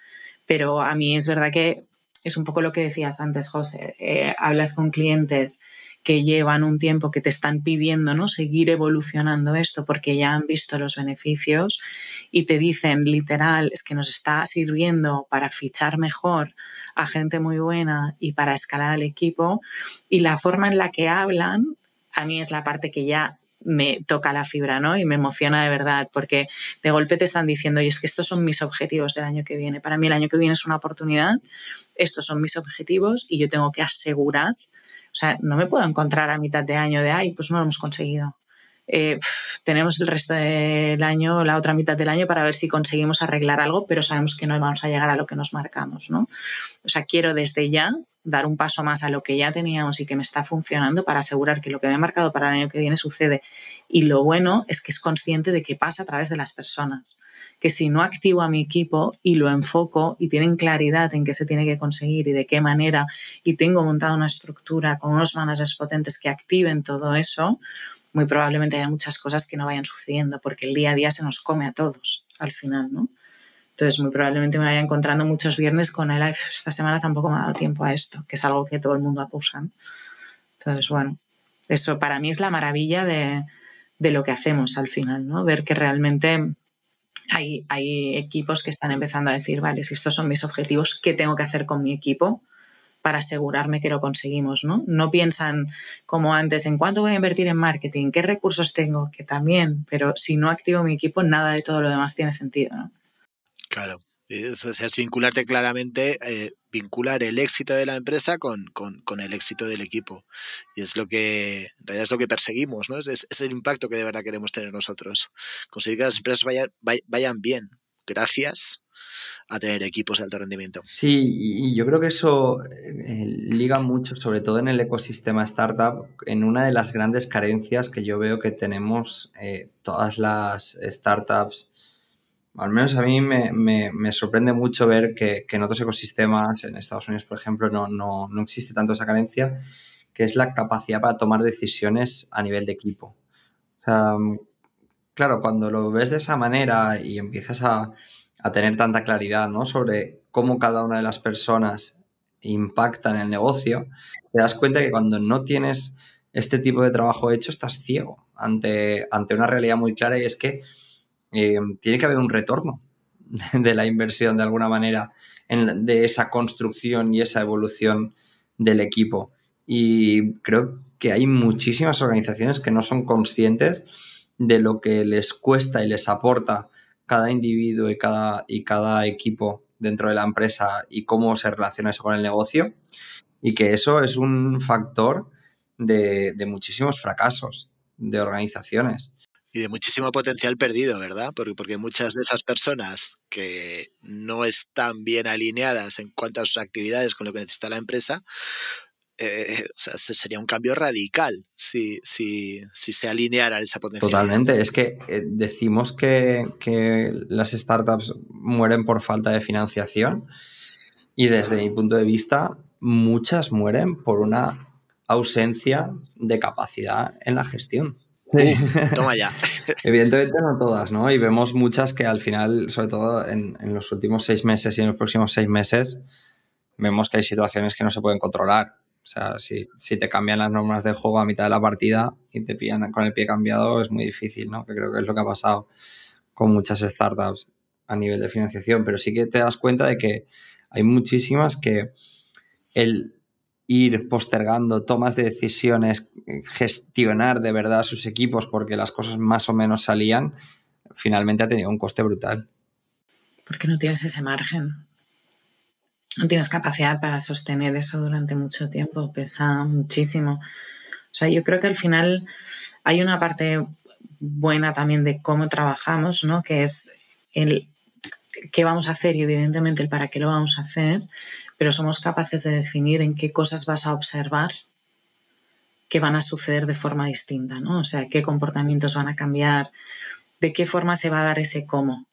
Pero a mí es verdad que es un poco lo que decías antes, José. Eh, hablas con clientes que llevan un tiempo que te están pidiendo ¿no? seguir evolucionando esto porque ya han visto los beneficios y te dicen literal es que nos está sirviendo para fichar mejor a gente muy buena y para escalar al equipo y la forma en la que hablan a mí es la parte que ya me toca la fibra, ¿no? Y me emociona de verdad, porque de golpe te están diciendo, y es que estos son mis objetivos del año que viene. Para mí el año que viene es una oportunidad, estos son mis objetivos y yo tengo que asegurar, o sea, no me puedo encontrar a mitad de año de, ay, pues no lo hemos conseguido. Eh, tenemos el resto del año, la otra mitad del año, para ver si conseguimos arreglar algo, pero sabemos que no vamos a llegar a lo que nos marcamos, ¿no? O sea, quiero desde ya dar un paso más a lo que ya teníamos y que me está funcionando para asegurar que lo que me he marcado para el año que viene sucede. Y lo bueno es que es consciente de que pasa a través de las personas, que si no activo a mi equipo y lo enfoco y tienen claridad en qué se tiene que conseguir y de qué manera, y tengo montada una estructura con unos managers potentes que activen todo eso, muy probablemente haya muchas cosas que no vayan sucediendo, porque el día a día se nos come a todos al final, ¿no? Entonces, muy probablemente me vaya encontrando muchos viernes con el Esta semana tampoco me ha dado tiempo a esto, que es algo que todo el mundo acusa. Entonces, bueno, eso para mí es la maravilla de, lo que hacemos al final, ¿no? Ver que realmente hay, hay, equipos que están empezando a decir, vale, si estos son mis objetivos, ¿qué tengo que hacer con mi equipo para asegurarme que lo conseguimos? No, no piensan como antes en cuánto voy a invertir en marketing, qué recursos tengo, que también, pero si no activo mi equipo, nada de todo lo demás tiene sentido. ¿no? Claro. Eh, eso es, vincularte claramente, eh, vincular el éxito de la empresa con, el éxito del equipo. Y es lo que, en realidad es lo que perseguimos, ¿no? Es, el impacto que de verdad queremos tener nosotros. Conseguir que las empresas vayan, vayan bien, gracias a tener equipos de alto rendimiento. Sí, y yo creo que eso eh, liga mucho, sobre todo en el ecosistema startup, en una de las grandes carencias que yo veo que tenemos todas las startups al menos a mí me, sorprende mucho ver que, en otros ecosistemas, en Estados Unidos, por ejemplo, no, existe tanto esa carencia, que es la capacidad para tomar decisiones a nivel de equipo. O sea, claro, cuando lo ves de esa manera y empiezas a, tener tanta claridad ¿no? sobre cómo cada una de las personas impacta en el negocio, te das cuenta que cuando no tienes este tipo de trabajo hecho, estás ciego ante, ante una realidad muy clara y es que eh, tiene que haber un retorno de la inversión de alguna manera, de esa construcción y esa evolución del equipo. Y creo que hay muchísimas organizaciones que no son conscientes de lo que les cuesta y les aporta cada individuo y cada, y cada equipo dentro de la empresa y cómo se relaciona eso con el negocio. Y que eso es un factor de muchísimos fracasos de organizaciones y de muchísimo potencial perdido, ¿verdad? Porque, porque muchas de esas personas que no están bien alineadas en cuanto a sus actividades con lo que necesita la empresa, eh, sería un cambio radical si, se alineara esa potencial. Totalmente, es que eh, decimos que, que, las startups mueren por falta de financiación y desde mi punto de vista muchas mueren por una ausencia de capacidad en la gestión. Sí. Uh, toma ya. Evidentemente no todas, ¿no? Y vemos muchas que al final, sobre todo en, los últimos seis meses y en los próximos seis meses, vemos que hay situaciones que no se pueden controlar. O sea, si, si te cambian las normas de juego a mitad de la partida y te pillan con el pie cambiado, es muy difícil, ¿no? Que creo que es lo que ha pasado con muchas startups a nivel de financiación. Pero sí que te das cuenta de que hay muchísimas que el ir postergando tomas de decisiones, gestionar de verdad sus equipos porque las cosas más o menos salían, finalmente ha tenido un coste brutal. Porque no tienes ese margen. No tienes capacidad para sostener eso durante mucho tiempo. Pesa muchísimo. O sea, yo creo que al final hay una parte buena también de cómo trabajamos, ¿no? Que es el qué vamos a hacer y evidentemente el para qué lo vamos a hacer, pero somos capaces de definir en qué cosas vas a observar qué van a suceder de forma distinta, ¿no? O sea, qué comportamientos van a cambiar, de qué forma se va a dar ese cómo.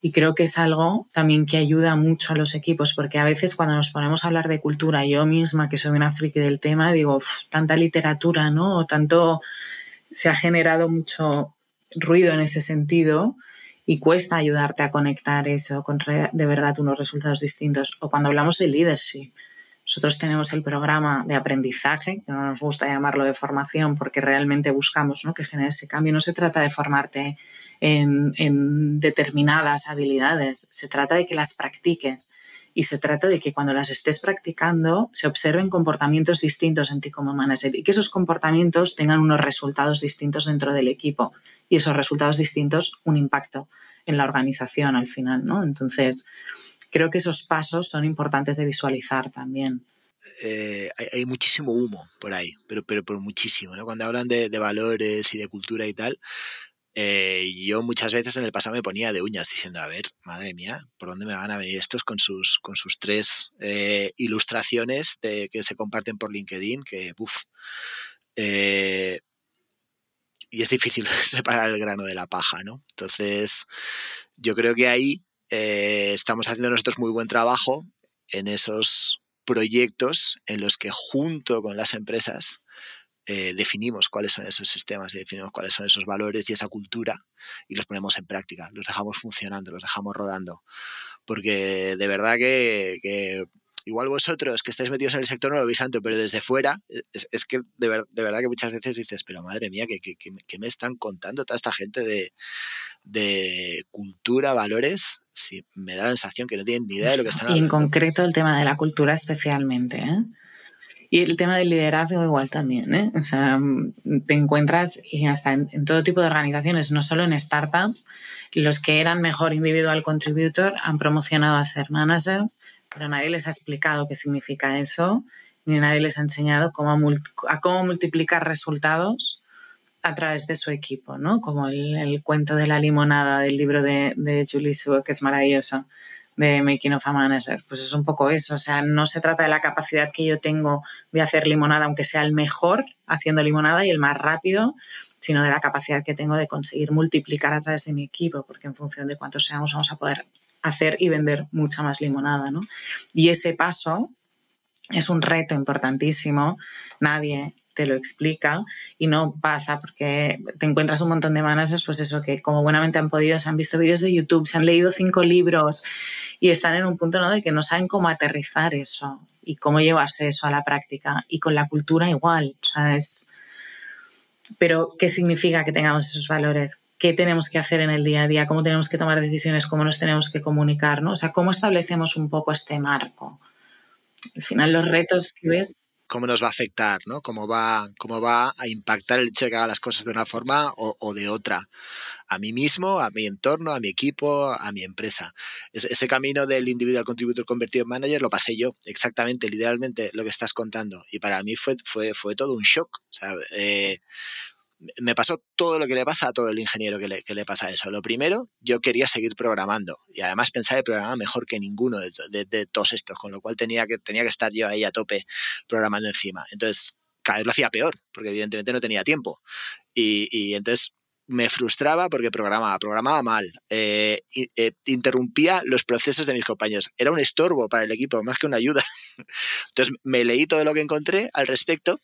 Y creo que es algo también que ayuda mucho a los equipos, porque a veces cuando nos ponemos a hablar de cultura, yo misma, que soy una friki del tema, digo, tanta literatura, ¿no? O tanto se ha generado mucho ruido en ese sentido, y cuesta ayudarte a conectar eso con de verdad unos resultados distintos. O cuando hablamos de leadership, nosotros tenemos el programa de aprendizaje, que no nos gusta llamarlo de formación porque realmente buscamos ¿no? que genere ese cambio. No se trata de formarte en, en determinadas habilidades, se trata de que las practiques y se trata de que cuando las estés practicando se observen comportamientos distintos en ti como manager y que esos comportamientos tengan unos resultados distintos dentro del equipo y esos resultados distintos un impacto en la organización al final, ¿no? Entonces, creo que esos pasos son importantes de visualizar también. Eh, hay, muchísimo humo por ahí, pero, pero, muchísimo, ¿no? Cuando hablan de, valores y de cultura y tal, eh, yo muchas veces en el pasado me ponía de uñas diciendo, a ver, madre mía, ¿por dónde me van a venir estos con sus, con sus tres eh, ilustraciones que se comparten por LinkedIn? Que, eh, y es difícil separar el grano de la paja, ¿no? Entonces, yo creo que ahí estamos haciendo nosotros muy buen trabajo en esos proyectos en los que junto con las empresas eh, definimos cuáles son esos sistemas y definimos cuáles son esos valores y esa cultura y los ponemos en práctica, los dejamos funcionando, los dejamos rodando. Porque de verdad que, igual vosotros que estáis metidos en el sector no lo veis tanto, pero desde fuera eh, es, que de, verdad que muchas veces dices, pero madre mía, que, me están contando toda esta gente de, cultura, valores? si me da la sensación que no tienen ni idea de lo que están hablando. Y en concreto el tema de la cultura especialmente, ¿eh? Y el tema del liderazgo igual también, ¿eh? O sea, mm, te encuentras hasta en, todo tipo de organizaciones, no solo en startups, los que eran mejor individual contributor han promocionado a ser managers, pero nadie les ha explicado qué significa eso, ni nadie les ha enseñado cómo a cómo multiplicar resultados a través de su equipo, ¿no? Como el, el cuento de la limonada del libro de, de Julie Sue, que es maravilloso de Making of a Manager. Pues es un poco eso, o sea, no se trata de la capacidad que yo tengo de hacer limonada, aunque sea el mejor haciendo limonada y el más rápido, sino de la capacidad que tengo de conseguir multiplicar a través de mi equipo, porque en función de cuántos seamos vamos a poder hacer y vender mucha más limonada, ¿no? Y ese paso es un reto importantísimo. Nadie te lo explica y no pasa porque te encuentras un montón de managers, pues eso, que como buenamente han podido, se han visto vídeos de YouTube, se han leído cinco libros y están en un punto de que no saben cómo aterrizar eso y cómo llevarse eso a la práctica. Y con la cultura igual, o sea, es... Pero, ¿qué significa que tengamos esos valores? ¿Qué tenemos que hacer en el día a día? ¿Cómo tenemos que tomar decisiones? ¿Cómo nos tenemos que comunicar? ¿no? O sea, ¿cómo establecemos un poco este marco? Al final, los retos que ves cómo nos va a afectar, ¿no? Cómo va, cómo va a impactar el hecho de que haga las cosas de una forma o, de otra. A mí mismo, a mi entorno, a mi equipo, a mi empresa. ese camino del individual contributor convertido en manager lo pasé yo, exactamente, literalmente, lo que estás contando. Y para mí fue, fue, fue todo un shock me pasó todo lo que le pasa a todo el ingeniero que le, pasa eso. Lo primero, yo quería seguir programando y además pensaba que programaba mejor que ninguno de, todos estos, con lo cual tenía que, tenía que estar yo ahí a tope programando encima. Entonces, cada vez lo hacía peor, porque evidentemente no tenía tiempo. Y, entonces me frustraba porque programaba, programaba mal, eh, eh, interrumpía los procesos de mis compañeros, era un estorbo para el equipo, más que una ayuda. Entonces me leí todo lo que encontré al respecto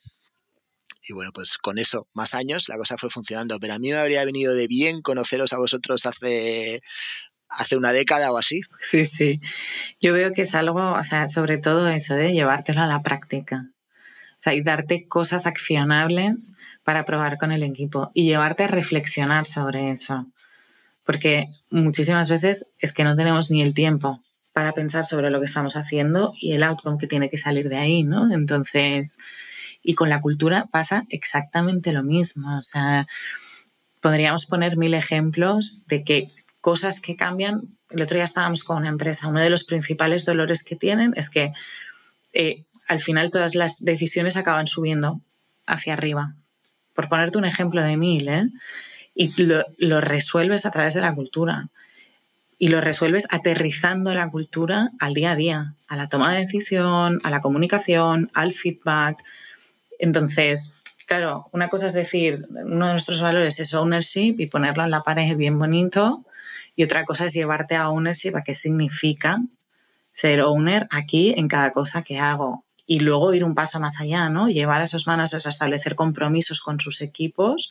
y bueno, pues con eso, más años, la cosa fue funcionando. Pero a mí me habría venido de bien conoceros a vosotros hace hace una década o así. Sí, sí. Yo veo que es algo, sea, sobre todo eso, de ¿eh? llevártelo a la práctica. O sea, y darte cosas accionables para probar con el equipo y llevarte a reflexionar sobre eso. Porque muchísimas veces es que no tenemos ni el tiempo para pensar sobre lo que estamos haciendo y el outcome que tiene que salir de ahí, ¿no? Entonces, y con la cultura pasa exactamente lo mismo. O sea, podríamos poner mil ejemplos de que cosas que cambian. El otro día estábamos con una empresa. Uno de los principales dolores que tienen es que eh, al final todas las decisiones acaban subiendo hacia arriba. Por ponerte un ejemplo de mil, ¿eh? Y lo, lo resuelves a través de la cultura y lo resuelves aterrizando la cultura al día a día, a la toma de decisión, a la comunicación, al feedback, entonces, claro, una cosa es decir, uno de nuestros valores es ownership y ponerlo en la pared bien bonito, y otra cosa es llevarte a ownership a qué significa ser owner aquí en cada cosa que hago. Y luego ir un paso más allá, ¿no? Llevar a esos managers a establecer compromisos con sus equipos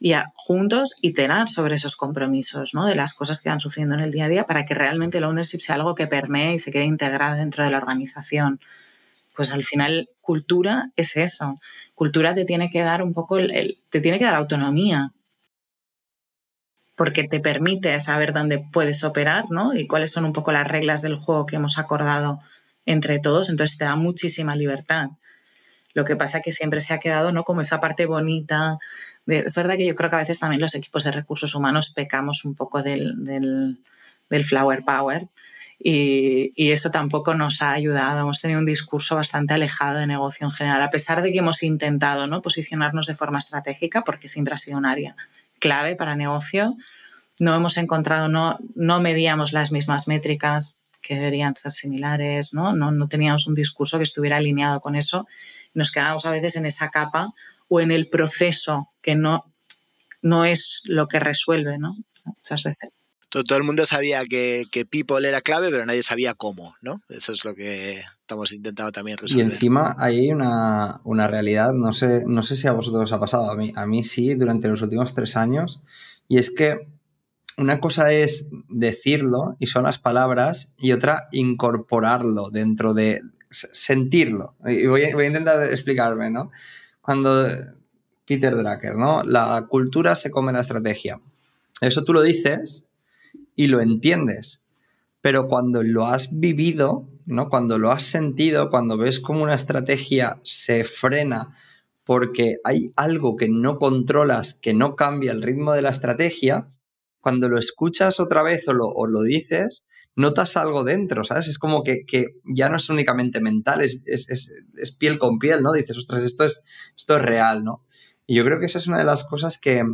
y juntos iterar sobre esos compromisos, ¿no? De las cosas que van sucediendo en el día a día para que realmente el ownership sea algo que permee y se quede integrado dentro de la organización. Pues al final, cultura es eso. Cultura te tiene que dar un poco, el, te tiene que dar autonomía. Porque te permite saber dónde puedes operar, ¿no? Y cuáles son un poco las reglas del juego que hemos acordado entre todos. Entonces te da muchísima libertad. Lo que pasa es que siempre se ha quedado, ¿no? Como esa parte bonita. es verdad que yo creo que a veces también los equipos de recursos humanos pecamos un poco del flower power y, eso tampoco nos ha ayudado. Hemos tenido un discurso bastante alejado de negocio en general, a pesar de que hemos intentado ¿no? posicionarnos de forma estratégica, porque siempre ha sido un área clave para negocio. No hemos encontrado, no, no medíamos las mismas métricas que deberían ser similares, ¿no? No, no teníamos un discurso que estuviera alineado con eso. Nos quedamos a veces en esa capa o en el proceso que no, no es lo que resuelve, ¿no? Muchas veces todo, el mundo sabía que, people era clave, pero nadie sabía cómo, ¿no? Eso es lo que estamos intentando también resolver. Y encima hay una, realidad, no sé, no sé si a vosotros os ha pasado, a mí, a mí sí, durante los últimos tres años, y es que una cosa es decirlo y son las palabras y otra incorporarlo dentro de sentirlo. Y voy voy a intentar explicarme, ¿no? Cuando Peter Drucker, ¿no? La cultura se come la estrategia. Eso tú lo dices y lo entiendes. Pero cuando lo has vivido, ¿no? Cuando lo has sentido, cuando ves como una estrategia se frena porque hay algo que no controlas, que no cambia el ritmo de la estrategia, cuando lo escuchas otra vez o lo, dices, notas algo dentro, ¿sabes? Es como que, ya no es únicamente mental, es, es, es, piel con piel, ¿no? Dices, ostras, esto es, esto es real, ¿no? Y yo creo que esa es una de las cosas que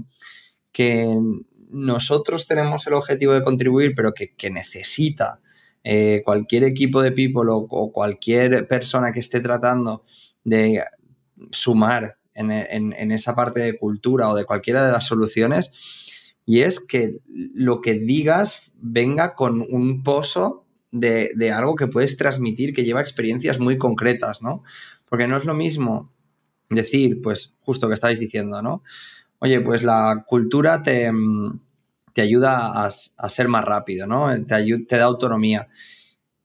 nosotros tenemos el objetivo de contribuir, pero que, necesita eh, cualquier equipo de people o, cualquier persona que esté tratando de sumar en, esa parte de cultura o de cualquiera de las soluciones, y es que lo que digas venga con un pozo de, de, algo que puedes transmitir, que lleva experiencias muy concretas, ¿no? Porque no es lo mismo decir, pues justo que estáis diciendo, ¿no? oye, pues la cultura te, mm, te ayuda a, ser más rápido, ¿no? Eh, te, da autonomía.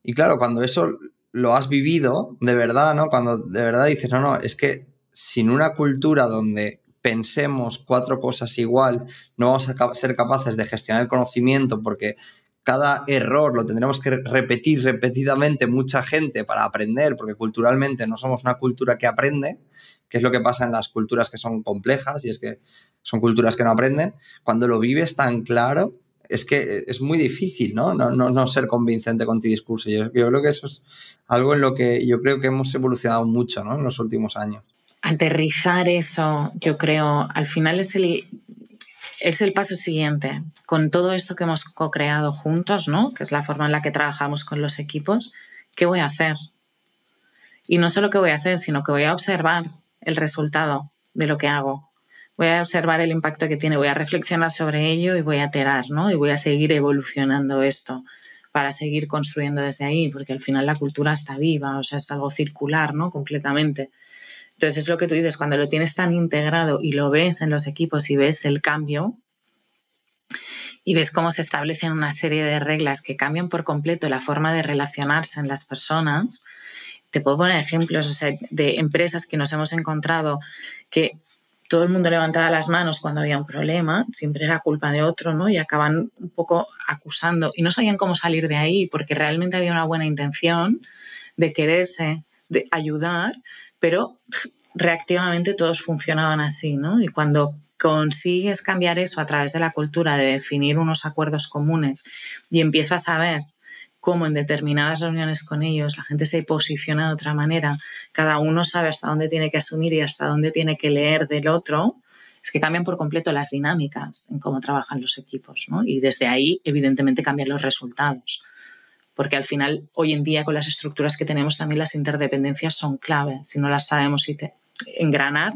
Y claro, cuando eso lo has vivido de verdad, ¿no? Cuando de verdad dices, no, no, es que sin una cultura donde pensemos cuatro cosas igual, no vamos a ser capaces de gestionar el conocimiento porque cada error lo tendremos que repetir repetidamente mucha gente para aprender, porque culturalmente no somos una cultura que aprende, que es lo que pasa en las culturas que son complejas, y es que son culturas que no aprenden, cuando lo vives tan claro, es que eh, es muy difícil, ¿no? No, ser convincente con tu discurso. Yo, yo, creo que eso es algo en lo que yo creo que hemos evolucionado mucho, En los últimos años. Aterrizar eso, yo creo, al final es el, es el paso siguiente. Con todo esto que hemos co-creado juntos, ¿no? Que es la forma en la que trabajamos con los equipos, ¿qué voy a hacer? Y no solo qué voy a hacer, sino que voy a observar el resultado de lo que hago voy a observar el impacto que tiene, voy a reflexionar sobre ello y voy a iterar, ¿no? Y voy a seguir evolucionando esto para seguir construyendo desde ahí, porque al final la cultura está viva, o sea, es algo circular, ¿no? Completamente. Entonces es lo que tú dices, cuando lo tienes tan integrado y lo ves en los equipos y ves el cambio y ves cómo se establecen una serie de reglas que cambian por completo la forma de relacionarse en las personas, te puedo poner ejemplos o sea, de empresas que nos hemos encontrado que todo el mundo levantaba las manos cuando había un problema, siempre era culpa de otro, ¿no? Y acaban un poco acusando y no sabían cómo salir de ahí porque realmente había una buena intención de quererse, de ayudar, pero reactivamente todos funcionaban así, ¿no? Y cuando consigues cambiar eso a través de la cultura, de definir unos acuerdos comunes y empiezas a ver cómo en determinadas reuniones con ellos la gente se posiciona de otra manera, cada uno sabe hasta dónde tiene que asumir y hasta dónde tiene que leer del otro, es que cambian por completo las dinámicas en cómo trabajan los equipos, ¿no? Y desde ahí, evidentemente, cambian los resultados. Porque al final, hoy en día, con las estructuras que tenemos, también las interdependencias son clave. Si no las sabemos engranar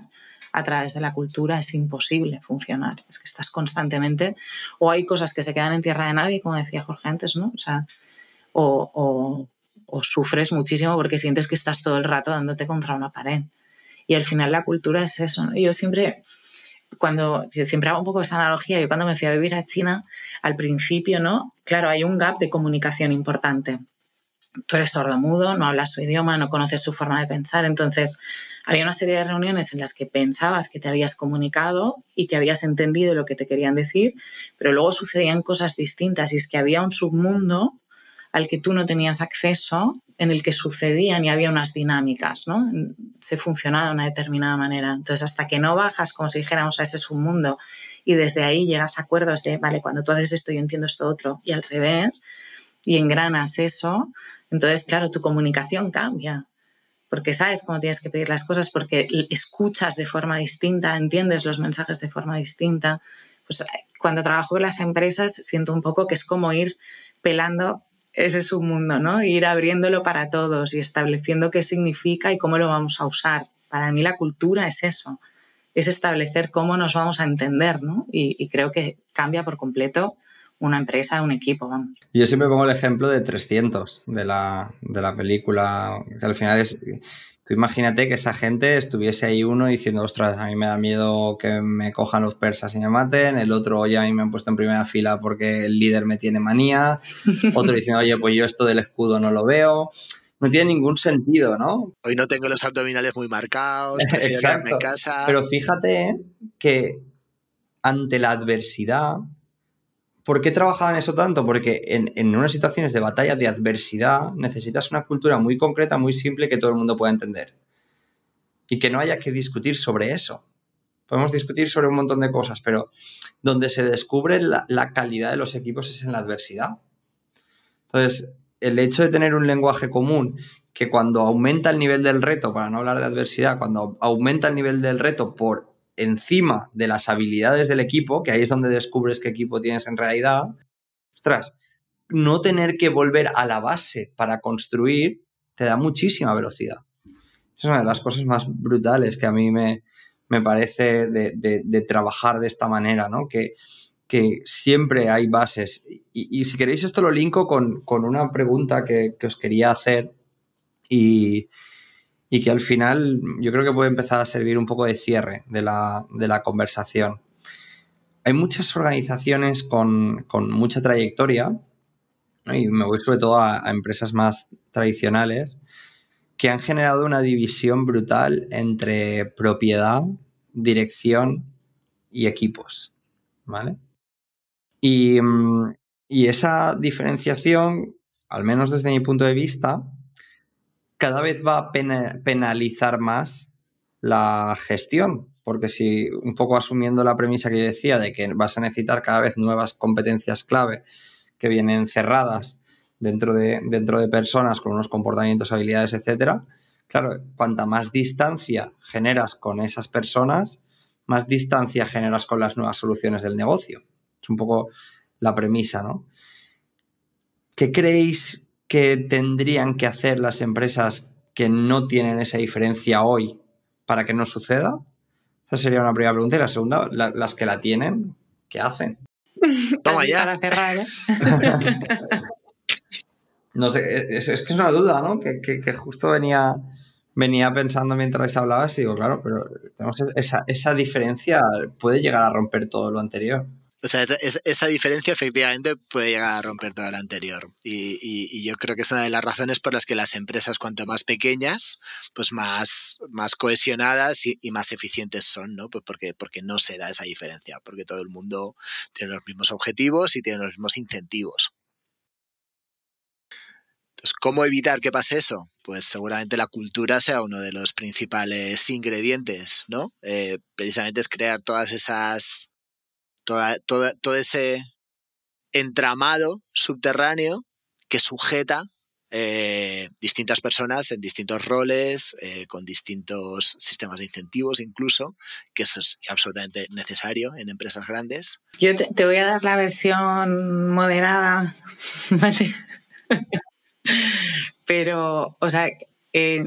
a través de la cultura, es imposible funcionar. Es que estás constantemente, o hay cosas que se quedan en tierra de nadie, como decía Jorge antes, ¿no? O sea, o, sufres muchísimo porque sientes que estás todo el rato dándote contra una pared. Y al final la cultura es eso. Yo siempre, cuando, siempre hago un poco esa analogía, yo cuando me fui a vivir a China, al principio, ¿no? Claro, hay un gap de comunicación importante. Tú eres sordomudo, no hablas su idioma, no conoces su forma de pensar. Entonces, había una serie de reuniones en las que pensabas que te habías comunicado y que habías entendido lo que te querían decir, pero luego sucedían cosas distintas y es que había un submundo al que tú no tenías acceso, en el que sucedían y había unas dinámicas, ¿no? Se funcionaba de una determinada manera. Entonces, hasta que no bajas, como si dijéramos, a ese es un mundo, y desde ahí llegas a acuerdos de, vale, cuando tú haces esto, yo entiendo esto otro, y al revés, y engranas eso, entonces, claro, tu comunicación cambia, porque sabes cómo tienes que pedir las cosas, porque escuchas de forma distinta, entiendes los mensajes de forma distinta. Pues eh, cuando trabajo en las empresas siento un poco que es como ir pelando ese es un mundo, ¿no? Ir abriéndolo para todos y estableciendo qué significa y cómo lo vamos a usar. Para mí la cultura es eso, es establecer cómo nos vamos a entender, ¿no? Y, creo que cambia por completo una empresa, un equipo, Yo siempre pongo el ejemplo de 300, de la, de la película, que al final es Tú imagínate que esa gente estuviese ahí uno diciendo, ostras, a mí me da miedo que me cojan los persas y me maten, el otro, oye, a mí me han puesto en primera fila porque el líder me tiene manía, otro diciendo, oye, pues yo esto del escudo no lo veo. No tiene ningún sentido, ¿no? Hoy no tengo los abdominales muy marcados, casa. Pero fíjate que ante la adversidad, ¿Por qué trabajaban eso tanto? Porque en, unas situaciones de batalla, de adversidad, necesitas una cultura muy concreta, muy simple, que todo el mundo pueda entender. Y que no haya que discutir sobre eso. Podemos discutir sobre un montón de cosas, pero donde se descubre la, la calidad de los equipos es en la adversidad. Entonces, el hecho de tener un lenguaje común que cuando aumenta el nivel del reto, para no hablar de adversidad, cuando aumenta el nivel del reto por encima de las habilidades del equipo, que ahí es donde descubres qué equipo tienes en realidad, ostras, no tener que volver a la base para construir te da muchísima velocidad. Es una de las cosas más brutales que a mí me, me parece de, trabajar de esta manera, ¿no? Que, que siempre hay bases. Y, si queréis, esto lo linko con, una pregunta que, que os quería hacer y, y que al final mm, yo creo que puede empezar a servir un poco de cierre de la, conversación. Hay muchas organizaciones con, mucha trayectoria, y me voy sobre todo a, empresas más tradicionales, que han generado una división brutal entre propiedad, dirección y equipos. ¿Vale? y, mm, esa diferenciación, al menos desde mi punto de vista, cada vez va a penalizar más la gestión, porque si un poco asumiendo la premisa que yo decía de que vas a necesitar cada vez nuevas competencias clave que vienen cerradas dentro de, dentro de personas con unos comportamientos, habilidades, etcétera, claro, cuanta más distancia generas con esas personas, más distancia generas con las nuevas soluciones del negocio. Es un poco la premisa, ¿no? ¿Qué creéis ¿Qué tendrían que hacer las empresas que no tienen esa diferencia hoy para que no suceda? Esa sería una primera pregunta. Y la segunda, las que la tienen, ¿qué hacen? Toma ya. ¿eh? no sé, es, que es una duda, ¿no? Que, justo venía, venía pensando mientras hablabas y digo, claro, pero esa, esa diferencia puede llegar a romper todo lo anterior. O sea, esa, diferencia efectivamente puede llegar a romper todo lo anterior. Y, yo creo que es una de las razones por las que las empresas, cuanto más pequeñas, pues más, cohesionadas y, más eficientes son, ¿no? Pues porque, porque no se da esa diferencia, porque todo el mundo tiene los mismos objetivos y tiene los mismos incentivos. Entonces, ¿cómo evitar que pase eso? Pues seguramente la cultura sea uno de los principales ingredientes, ¿no? Eh, precisamente es crear todas esas todo ese entramado subterráneo que sujeta eh, distintas personas en distintos roles, eh, con distintos sistemas de incentivos incluso, que eso es absolutamente necesario en empresas grandes. Yo te, voy a dar la versión moderada, ¿vale? Pero, o sea, eh,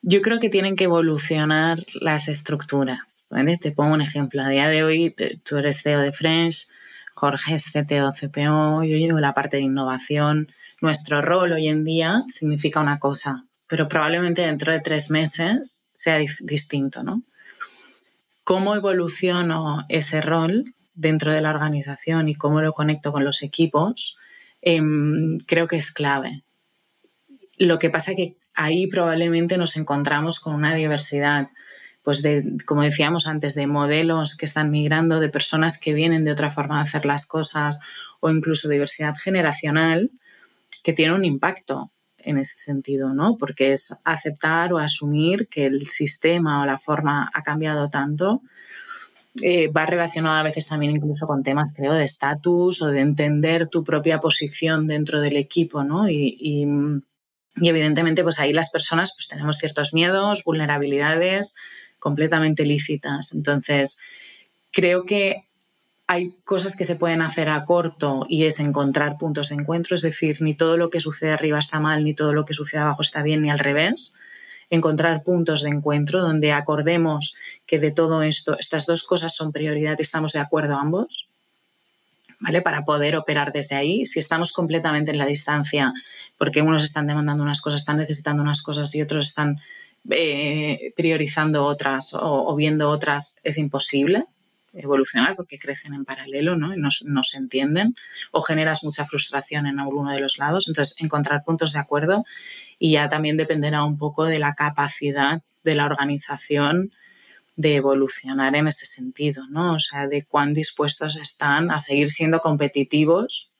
yo creo que tienen que evolucionar las estructuras. Te pongo un ejemplo. A día de hoy tú eres CEO de French Jorge es CTO, CPO, yo llevo la parte de innovación. Nuestro rol hoy en día significa una cosa, pero probablemente dentro de tres meses sea distinto, ¿no? ¿Cómo evoluciono ese rol dentro de la organización y cómo lo conecto con los equipos? Em, creo que es clave. Lo que pasa que ahí probablemente nos encontramos con una diversidad pues de, como decíamos antes, de modelos que están migrando, de personas que vienen de otra forma de hacer las cosas o incluso diversidad generacional, que tiene un impacto en ese sentido, ¿no? Porque es aceptar o asumir que el sistema o la forma ha cambiado tanto. Eh, va relacionado a veces también incluso con temas, creo, de estatus o de entender tu propia posición dentro del equipo, ¿no? Y, y evidentemente, pues ahí las personas pues tenemos ciertos miedos, vulnerabilidades, completamente lícitas. Entonces, creo que hay cosas que se pueden hacer a corto y es encontrar puntos de encuentro, es decir, ni todo lo que sucede arriba está mal, ni todo lo que sucede abajo está bien, ni al revés. Encontrar puntos de encuentro donde acordemos que de todo esto, estas dos cosas son prioridad y estamos de acuerdo ambos, ¿vale? Para poder operar desde ahí. Si estamos completamente en la distancia, porque unos están demandando unas cosas, están necesitando unas cosas y otros están eh, priorizando otras o, viendo otras es imposible evolucionar porque crecen en paralelo ¿no? y no, se entienden o generas mucha frustración en alguno de los lados. Entonces, encontrar puntos de acuerdo y ya también dependerá un poco de la capacidad de la organización de evolucionar en ese sentido, ¿no? O sea, de cuán dispuestos están a seguir siendo competitivos,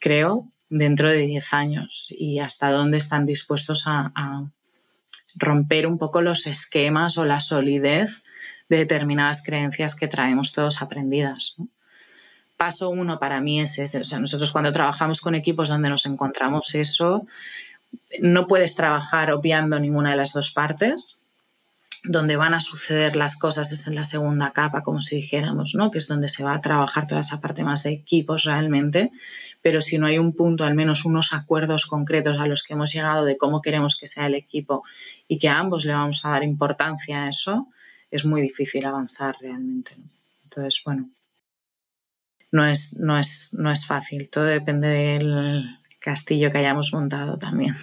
creo, dentro de 10 años y hasta dónde están dispuestos a romper un poco los esquemas o la solidez de determinadas creencias que traemos todos aprendidas. Paso uno para mí es ese. sea, nosotros cuando trabajamos con equipos donde nos encontramos eso, no puedes trabajar obviando ninguna de las dos partes donde van a suceder las cosas es en la segunda capa, como si dijéramos, ¿no? Que es donde se va a trabajar toda esa parte más de equipos realmente, pero si no hay un punto, al menos unos acuerdos concretos a los que hemos llegado de cómo queremos que sea el equipo y que a ambos le vamos a dar importancia a eso, es muy difícil avanzar realmente. Entonces, bueno, no es, no es, no es fácil, todo depende del castillo que hayamos montado también.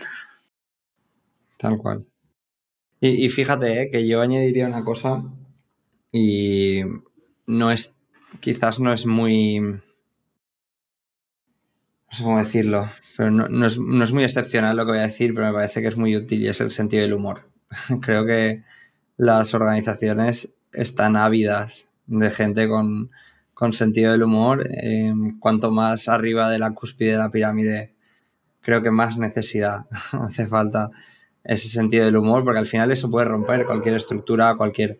Tal cual. Y, fíjate eh, que yo añadiría una cosa y no es, quizás no es muy, no sé cómo decirlo, pero no, es, muy excepcional lo que voy a decir, pero me parece que es muy útil y es el sentido del humor. Creo que las organizaciones están ávidas de gente con, con sentido del humor. Em, cuanto más arriba de la cúspide de la pirámide, creo que más necesidad hace falta ese sentido del humor, porque al final eso puede romper cualquier estructura, cualquier,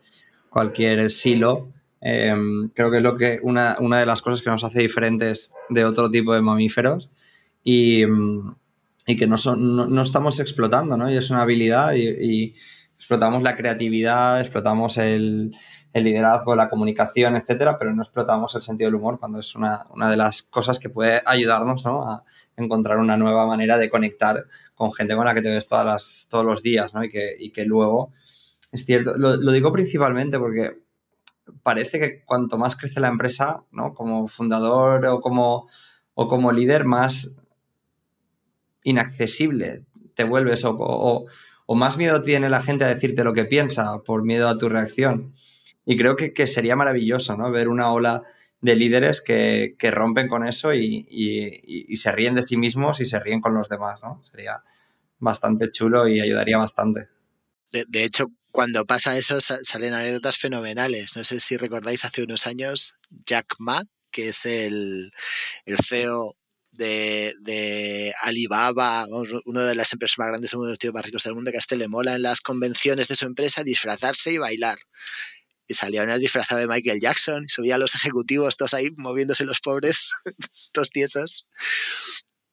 cualquier silo. Eh, creo que es lo que una, una, de las cosas que nos hace diferentes de otro tipo de mamíferos y, y que no, estamos explotando, ¿no? Y es una habilidad y explotamos la creatividad, explotamos el, liderazgo, la comunicación, etcétera, pero no explotamos el sentido del humor cuando es una, una de las cosas que puede ayudarnos ¿no? a encontrar una nueva manera de conectar con gente con la que te ves todas las, todos los días ¿no? y, que, y que luego es cierto. Lo, digo principalmente porque parece que cuanto más crece la empresa, ¿no? Como fundador o como, o como líder, más inaccesible te vuelves o, o, o más miedo tiene la gente a decirte lo que piensa por miedo a tu reacción. Y creo que, sería maravilloso ¿no? ver una ola de líderes que, rompen con eso y, se ríen de sí mismos y se ríen con los demás. ¿no? Sería bastante chulo y ayudaría bastante. De, hecho, cuando pasa eso salen anécdotas fenomenales. No sé si recordáis hace unos años Jack Ma, que es el, el CEO de, Alibaba, una de las empresas más grandes del mundo, los tíos más ricos del mundo, que a este le mola en las convenciones de su empresa disfrazarse y bailar. Y salía una disfrazado de Michael Jackson, y subía a los ejecutivos, todos ahí moviéndose los pobres, todos tiesos.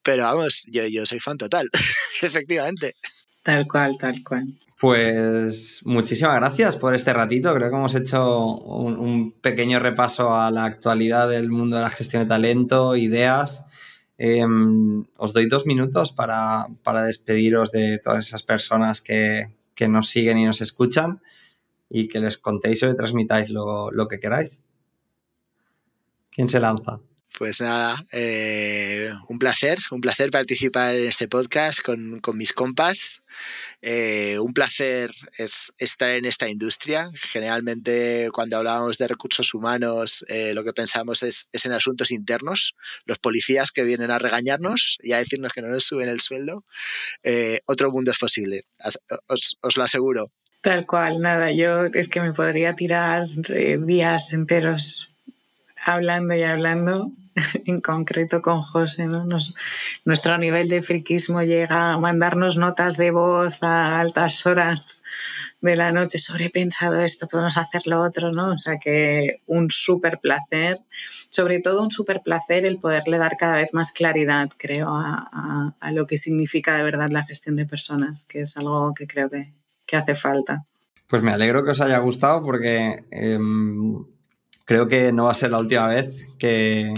Pero vamos, yo, yo soy fan total, efectivamente. Tal cual, tal cual. Pues muchísimas gracias por este ratito. Creo que hemos hecho un, pequeño repaso a la actualidad del mundo de la gestión de talento, ideas Em, os doy dos minutos para, despediros de todas esas personas que, nos siguen y nos escuchan y que les contéis o le transmitáis lo, lo que queráis. ¿Quién se lanza? Pues nada, eh, un placer, un placer participar en este podcast con, mis compas. Eh, un placer es estar en esta industria. Generalmente cuando hablamos de recursos humanos eh, lo que pensamos es, en asuntos internos, los policías que vienen a regañarnos y a decirnos que no nos suben el sueldo. otro mundo es posible, os lo aseguro. Tal cual, nada, yo es que me podría tirar días enteros hablando y hablando en concreto con José, nuestro nivel de friquismo llega a mandarnos notas de voz a altas horas de la noche sobre pensado esto, podemos hacer lo otro, ¿no? O sea que un súper placer, sobre todo un súper placer el poderle dar cada vez más claridad, creo, a, lo que significa de verdad la gestión de personas, que es algo que creo que, que hace falta. Pues me alegro que os haya gustado porque em, creo que no va a ser la última vez que,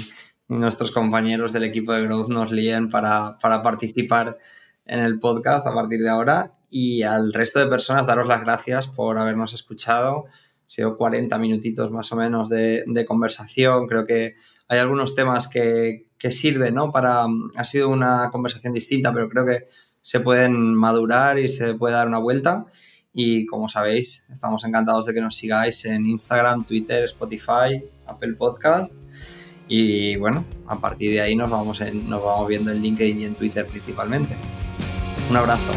nuestros compañeros del equipo de Growth nos líen para, participar en el podcast a partir de ahora y al resto de personas daros las gracias por habernos escuchado. Ha sido 40 minutitos más o menos de, conversación. Creo que hay algunos temas que, sirven, ¿no? Para, ha sido una conversación distinta, pero creo que se pueden madurar y se puede dar una vuelta. Y como sabéis, estamos encantados de que nos sigáis en Instagram, Twitter, Spotify, Apple Podcast. Y bueno, a partir de ahí nos vamos, nos vamos viendo en LinkedIn y en Twitter principalmente. Un abrazo.